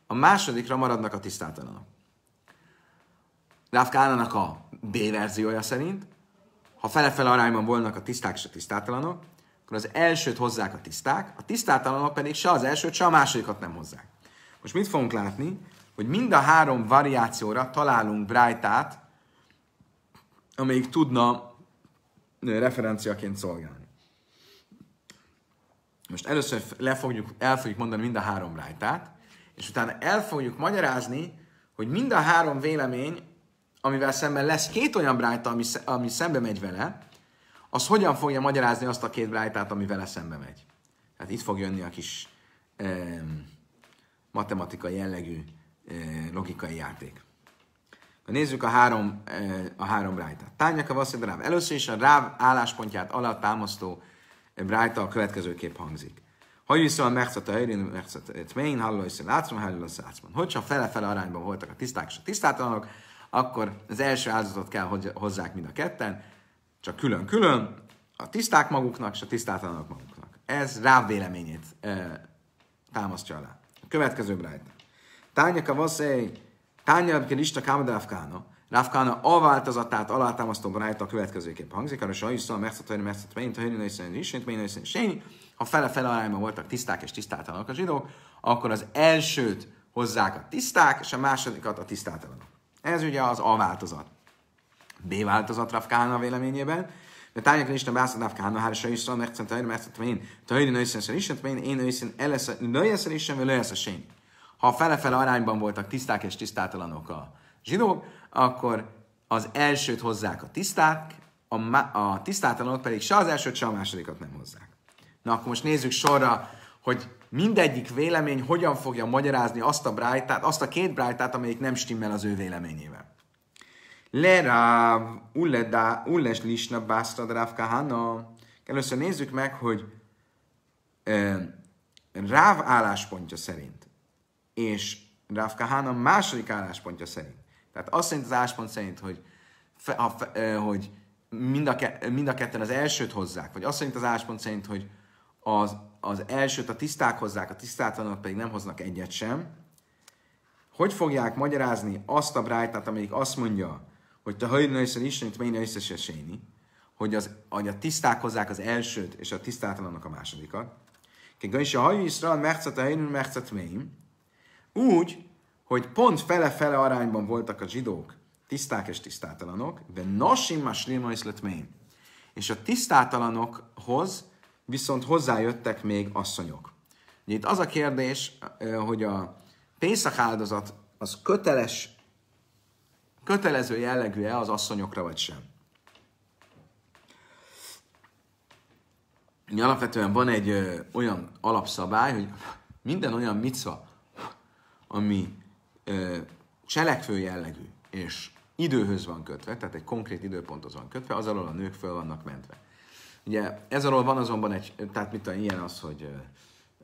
a másodikra maradnak a tisztátalanok. Ráfkálának a B verziója szerint, ha fele-fele arányban volnak a tiszták és a tisztátalanok, akkor az elsőt hozzák a tiszták, a tisztátalanok pedig se az elsőt, se a másodikat nem hozzák. Most mit fogunk látni? Hogy mind a három variációra találunk brájtát, amelyik tudna referenciaként szolgálni. Most először le fogjuk, el fogjuk mondani mind a három brájtát, és utána el fogjuk magyarázni, hogy mind a három vélemény amivel szemben lesz két olyan brájta, ami, ami szembe megy vele, az hogyan fogja magyarázni azt a két brájtát, ami vele szembe megy. Tehát itt fog jönni a kis eh, matematikai jellegű eh, logikai játék. Nézzük a három, eh, a három brájtát. Tányaka Vasszid Ráv. Először is a Ráv álláspontját alá támasztó brájta a következőképp hangzik. Hogy viszont megszat a hőrin, megszat a tmein, halló, és látszom, halló, Hogyha fele-fele arányban voltak a tiszták és a tisztátalanok, akkor az első áldozatot kell, hozzák mind a ketten, csak külön-külön, a tiszták maguknak, és a tisztátalanok maguknak. Ez Ráv véleményét e, támasztja alá. A következő brájt. Tánya kavaszei, tánya amikor ista kámadávkána, Ráfkána a változatát alátámasztó brájt a következőképp hangzik, arra sajnos szól, megszatolni, megszatolni, hőnyi nőszön, ismét, mély nőszön, sényi. Ha fele-fele arányban voltak tiszták és tisztátalanok a zsidók, akkor az elsőt hozzák a tiszták, és a másodikat a tisztátalanok. Ez ugye az A változat. B változat Rav Kána véleményében. De tárgyak is nem bászad Rav Kána, hára se is szól, mert szerintem mert én, tajri nőszen sem is, én én nőszen eleszen, nőszen is sem, nőszen sem. Ha fele-fele arányban voltak tiszták és tisztátalanok a zsidók, akkor az elsőt hozzák a tiszták, a, a tisztátalanok pedig se az elsőt, se a másodikat nem hozzák. Na akkor most nézzük sorra, hogy mindegyik vélemény hogyan fogja magyarázni azt a brájtát, azt a két brájtát, amelyik nem stimmel az ő véleményével. Leráv, ulledá, ulles lisna básztad Ráv Kahana. Először nézzük meg, hogy e, Ráv álláspontja szerint, és Ráv Kahana második álláspontja szerint. Tehát azt szerint az álláspont szerint, hogy, fe, a, fe, hogy mind, a ke, mind a ketten az elsőt hozzák, vagy azt szerint az álláspont szerint, hogy az az elsőt a tiszták hozzák, a tisztátlanok pedig nem hoznak egyet sem, hogy fogják magyarázni azt a brájtát, amelyik azt mondja, hogy te hajna össze mint mennyi összeseséni, hogy, az, hogy a tiszták hozzák az elsőt, és a tisztátlanok a másodikat. is a hajú Iszrael mercet a helyünk mehcet Úgy, hogy pont fele-fele arányban voltak a zsidók, tiszták és tisztátalanok, de nasim más lima És a tisztátalanokhoz viszont hozzájöttek még asszonyok. Itt az a kérdés, hogy a Pészak áldozat az köteles, kötelező jellegű-e az asszonyokra vagy sem. Mi alapvetően van egy ö, olyan alapszabály, hogy minden olyan mica, ami ö, cselekvő jellegű és időhöz van kötve, tehát egy konkrét időponthoz van kötve, az alól a nők föl vannak mentve. Ugye ez arról van azonban egy, tehát mit tudom, ilyen az, hogy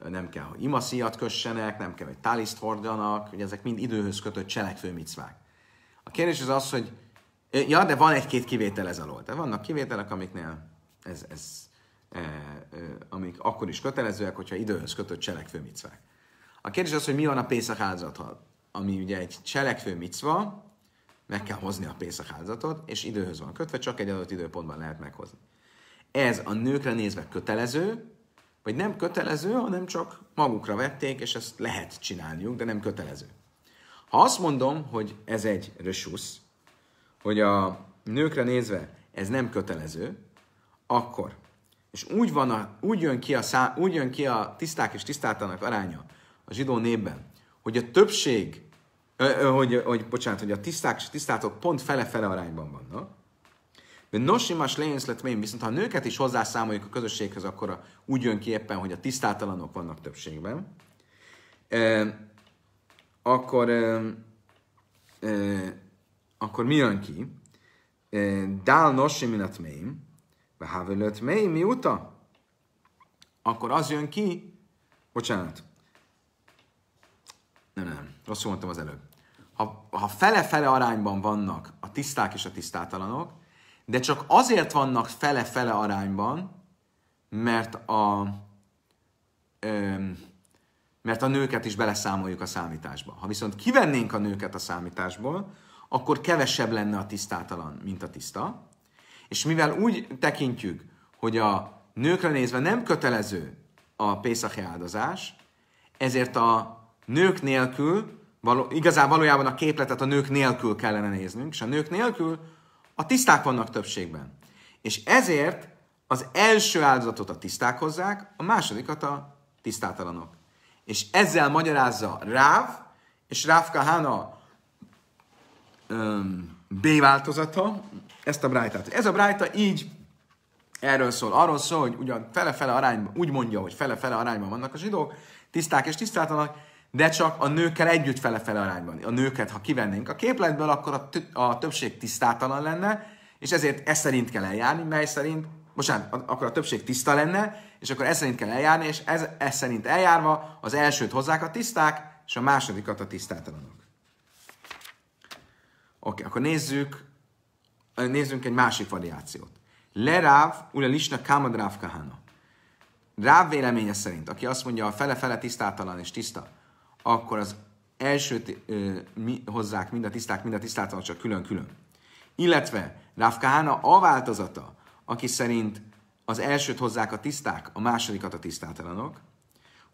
nem kell, hogy imasziat kössenek, nem kell, hogy táliszt hordjanak, ugye ezek mind időhöz kötött cselekvő micvák. A kérdés az az, hogy ja, de van egy-két kivétel ez alól. Tehát vannak kivételek, amiknél ez, ez e, e, amik akkor is kötelezőek, hogyha időhöz kötött cselekvő micvák. A kérdés az, hogy mi van a Pészak áldozattal, ami ugye egy cselekvő micva, meg kell hozni a Pészak áldozatot, és időhöz van kötve, csak egy adott időpontban lehet meghozni ez a nőkre nézve kötelező, vagy nem kötelező, hanem csak magukra vették, és ezt lehet csinálniuk, de nem kötelező. Ha azt mondom, hogy ez egy rösusz, hogy a nőkre nézve ez nem kötelező, akkor, és úgy, van a, úgy, jön ki a szá, úgy jön ki a tiszták és tisztátanak aránya a zsidó népben, hogy a többség, ö, ö, hogy, hogy, bocsánat, hogy a tiszták és tisztátok pont fele-fele arányban vannak, Nosimás lénysz lett viszont ha a nőket is hozzászámoljuk a közösséghez, akkor a, úgy jön ki éppen, hogy a tisztátalanok vannak többségben. E, akkor, e, e, akkor mi jön ki? E, Dál minat mém, behávölött mém, mi uta? Akkor az jön ki, bocsánat, nem, nem, rosszul mondtam az előbb. Ha, ha fele-fele arányban vannak a tiszták és a tisztátalanok, de csak azért vannak fele-fele arányban, mert a, ö, mert a nőket is beleszámoljuk a számításba. Ha viszont kivennénk a nőket a számításból, akkor kevesebb lenne a tisztátalan, mint a tiszta. És mivel úgy tekintjük, hogy a nőkre nézve nem kötelező a pészaki áldozás, ezért a nők nélkül, való, igazán valójában a képletet a nők nélkül kellene néznünk, és a nők nélkül a tiszták vannak többségben. És ezért az első áldozatot a tiszták hozzák, a másodikat a tisztátalanok. És ezzel magyarázza Ráv, és Ráv Kahana um, B változata, ezt a brájtát. Ez a brájta így erről szól. Arról szól, hogy ugyan fele-fele arányban, úgy mondja, hogy fele-fele arányban vannak a zsidók, tiszták és tisztátalanok, de csak a nőkkel együtt fele-fele arányban. A nőket, ha kivennénk a képletből, akkor a, t- a többség tisztátalan lenne, és ezért ez szerint kell eljárni, mely szerint, bocsánat, akkor a többség tiszta lenne, és akkor ez szerint kell eljárni, és ez, ez szerint eljárva az elsőt hozzák a tiszták, és a másodikat a tisztátalanok. Oké, okay, akkor nézzük, nézzünk egy másik variációt. Leráv, ule lisna kámad ráv kahana. Ráv véleménye szerint, aki azt mondja, a fele-fele tisztátalan és tiszta, akkor az elsőt ö, mi, hozzák mind a tiszták, mind a tisztátlan, csak külön-külön. Illetve Ráv a változata, aki szerint az elsőt hozzák a tiszták, a másodikat a tisztátalanok.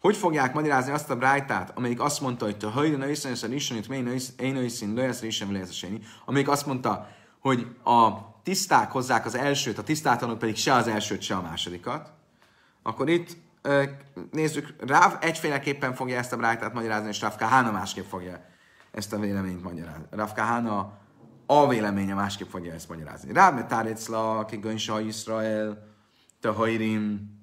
Hogy fogják magyarázni azt a brájtát, amelyik azt mondta, hogy a hajra a iszonyos a risonit, én őszín, lőjesz, risen, lőjeszesényi, amelyik azt mondta, hogy a tiszták hozzák az elsőt, a tisztátalanok pedig se az elsőt, se a másodikat, akkor itt nézzük, Ráv egyféleképpen fogja ezt a brájtát magyarázni, és Ráv Kahana másképp fogja ezt a véleményt magyarázni. Ráv Kahana a véleménye másképp fogja ezt magyarázni. Ráv metárecla, ki gönsa Yisrael, te hajrim,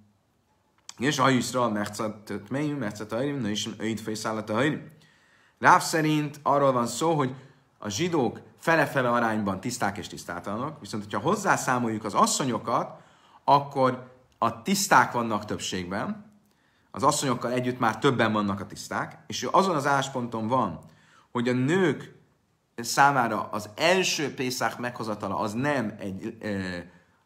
és a Israel megszat tmejüm, megszat hajrim, na is őid fejszáll a hajrim. Ráv szerint arról van szó, hogy a zsidók fele-fele arányban tiszták és tisztátalanok, viszont ha hozzászámoljuk az asszonyokat, akkor a tiszták vannak többségben, az asszonyokkal együtt már többen vannak a tiszták, és ő azon az állásponton van, hogy a nők számára az első Pészák meghozatala az nem egy,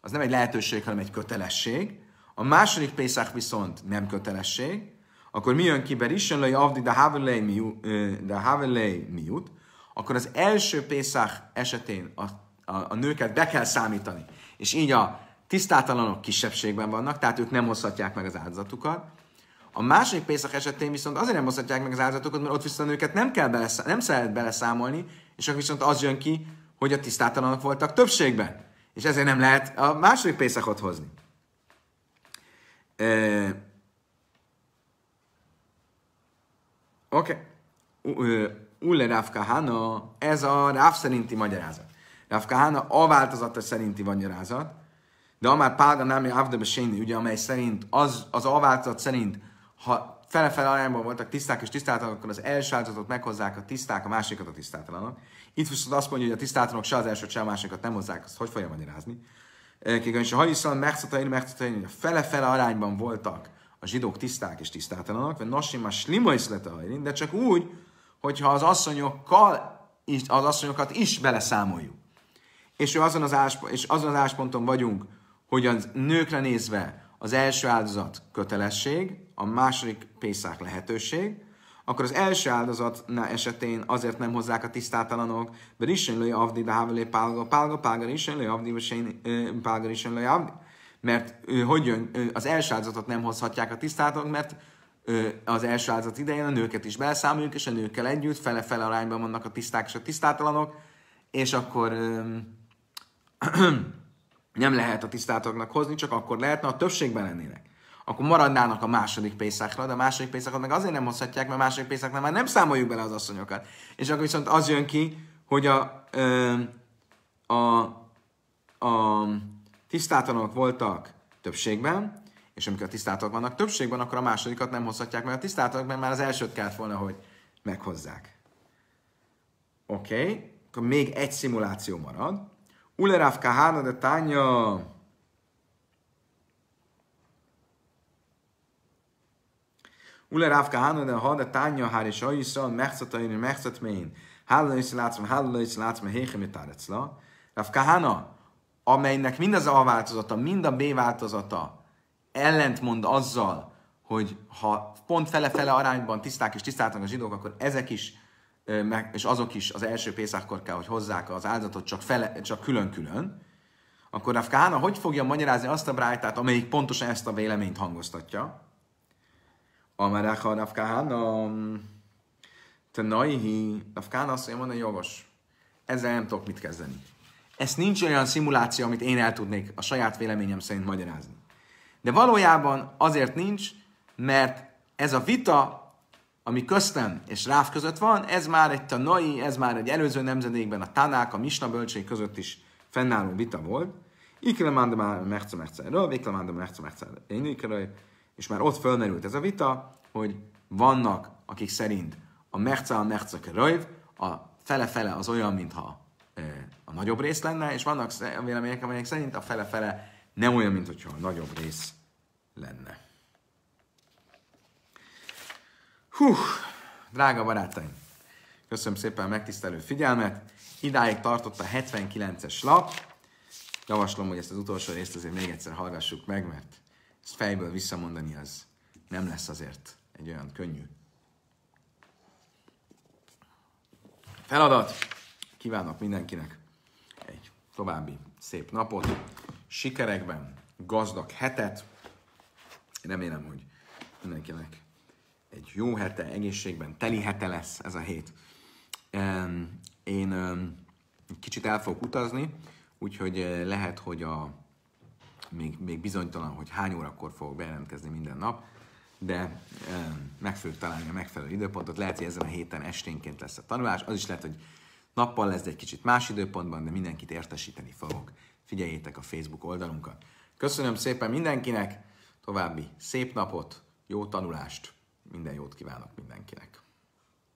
az nem egy lehetőség, hanem egy kötelesség, a második Pészák viszont nem kötelesség, akkor mi jön ki Berishon Lai Avdi de Havelei miut, akkor az első Pészák esetén a, a, a nőket be kell számítani. És így a tisztátalanok kisebbségben vannak, tehát ők nem hozhatják meg az áldozatukat. A második Pészak esetén viszont azért nem hozhatják meg az áldozatokat, mert ott viszont őket nem, kell beleszá- nem szeret beleszámolni, és akkor viszont az jön ki, hogy a tisztátalanok voltak többségben. És ezért nem lehet a második Pészakot hozni. Oké. Okay. Ulle Rav ez a Raf szerinti magyarázat. Rav a változata szerinti magyarázat, de amár pálga nem avde beséni, ugye, amely szerint, az, az alváltozat szerint, ha fele-fele arányban voltak tiszták és tisztátalanok, akkor az első áldozatot meghozzák a tiszták, a másikat a tisztátalanok. Itt viszont azt mondja, hogy a tisztátalanok se az elsőt, se a másikat nem hozzák, azt hogy fogja magyarázni? és ha megszatain, hogy a fele-fele arányban voltak a zsidók tiszták és tisztátalanok, vagy nasima slima is lett a de csak úgy, hogyha az asszonyokkal, az asszonyokat is beleszámoljuk. És, ő azon az ásp- és azon az ásponton vagyunk, hogy a nőkre nézve az első áldozat kötelesség, a második pészák lehetőség, akkor az első áldozat esetén azért nem hozzák a tisztátalanok, de Lőj avdi, de hávelé pálga, pálga, pálga, Lőj avdi, pálga, Lőj avdi. Mert hogy jön, az első áldozatot nem hozhatják a tisztátalanok, mert az első áldozat idején a nőket is beleszámoljuk, és a nőkkel együtt fele-fele arányban vannak a tiszták és a tisztátalanok, és akkor nem lehet a tisztátoknak hozni, csak akkor lehetne, a többségben lennének. Akkor maradnának a második pészakra, de a második pészakot meg azért nem hozhatják, mert a második pészaknál már nem számoljuk bele az asszonyokat. És akkor viszont az jön ki, hogy a, ö, a, a tisztátalanok voltak többségben, és amikor a tisztátok vannak többségben, akkor a másodikat nem hozhatják meg a tisztátok, mert már az elsőt kellett volna, hogy meghozzák. Oké, okay. akkor még egy szimuláció marad. Ulerav Kahana de tanya, Ulerav Kahana de Ha de Tánya, Hári Sajisza, Mechcataini, Mechcatmein, Hála Iszilátszom, Hála Iszilátszom, Héhemitáreczla. Rav Kahana, amelynek mind az A változata, mind a B változata ellentmond azzal, hogy ha pont fele-fele arányban tiszták és tisztáltak a zsidók, akkor ezek is és azok is az első Pészákkor kell, hogy hozzák az áldozatot csak, fele, csak külön-külön, akkor Rafkána hogy fogja magyarázni azt a brájtát, amelyik pontosan ezt a véleményt hangoztatja? Amarecha Rafkána, te naihi, Rafkána azt mondja, hogy jogos. Ezzel nem tudok mit kezdeni. Ez nincs olyan szimuláció, amit én el tudnék a saját véleményem szerint magyarázni. De valójában azért nincs, mert ez a vita ami köztem és Ráv között van, ez már egy tanai, ez már egy előző nemzedékben a tanák, a misna bölcsék között is fennálló vita volt. Ikre mandom már merce merce erről, ikre mandom merce merce én és már ott fölmerült ez a vita, hogy vannak, akik szerint a merce a merce a fele-fele az olyan, mintha a nagyobb rész lenne, és vannak vélemények, amelyek szerint a fele-fele nem olyan, mintha a nagyobb rész lenne. Hú, drága barátaim! Köszönöm szépen a megtisztelő figyelmet. Idáig tartott a 79-es lap. Javaslom, hogy ezt az utolsó részt azért még egyszer hallgassuk meg, mert ezt fejből visszamondani az nem lesz azért egy olyan könnyű feladat. Kívánok mindenkinek egy további szép napot, sikerekben, gazdag hetet. Remélem, hogy mindenkinek egy jó hete, egészségben, teli hete lesz ez a hét. Én kicsit el fogok utazni, úgyhogy eh, lehet, hogy a, még, még bizonytalan, hogy hány órakor fogok bejelentkezni minden nap, de meg fogjuk találni a megfelelő időpontot. Lehet, hogy ezen a héten esténként lesz a tanulás, az is lehet, hogy nappal lesz, de egy kicsit más időpontban, de mindenkit értesíteni fogok. Figyeljétek a Facebook oldalunkat. Köszönöm szépen mindenkinek, további szép napot, jó tanulást! Minden jót kívánok mindenkinek!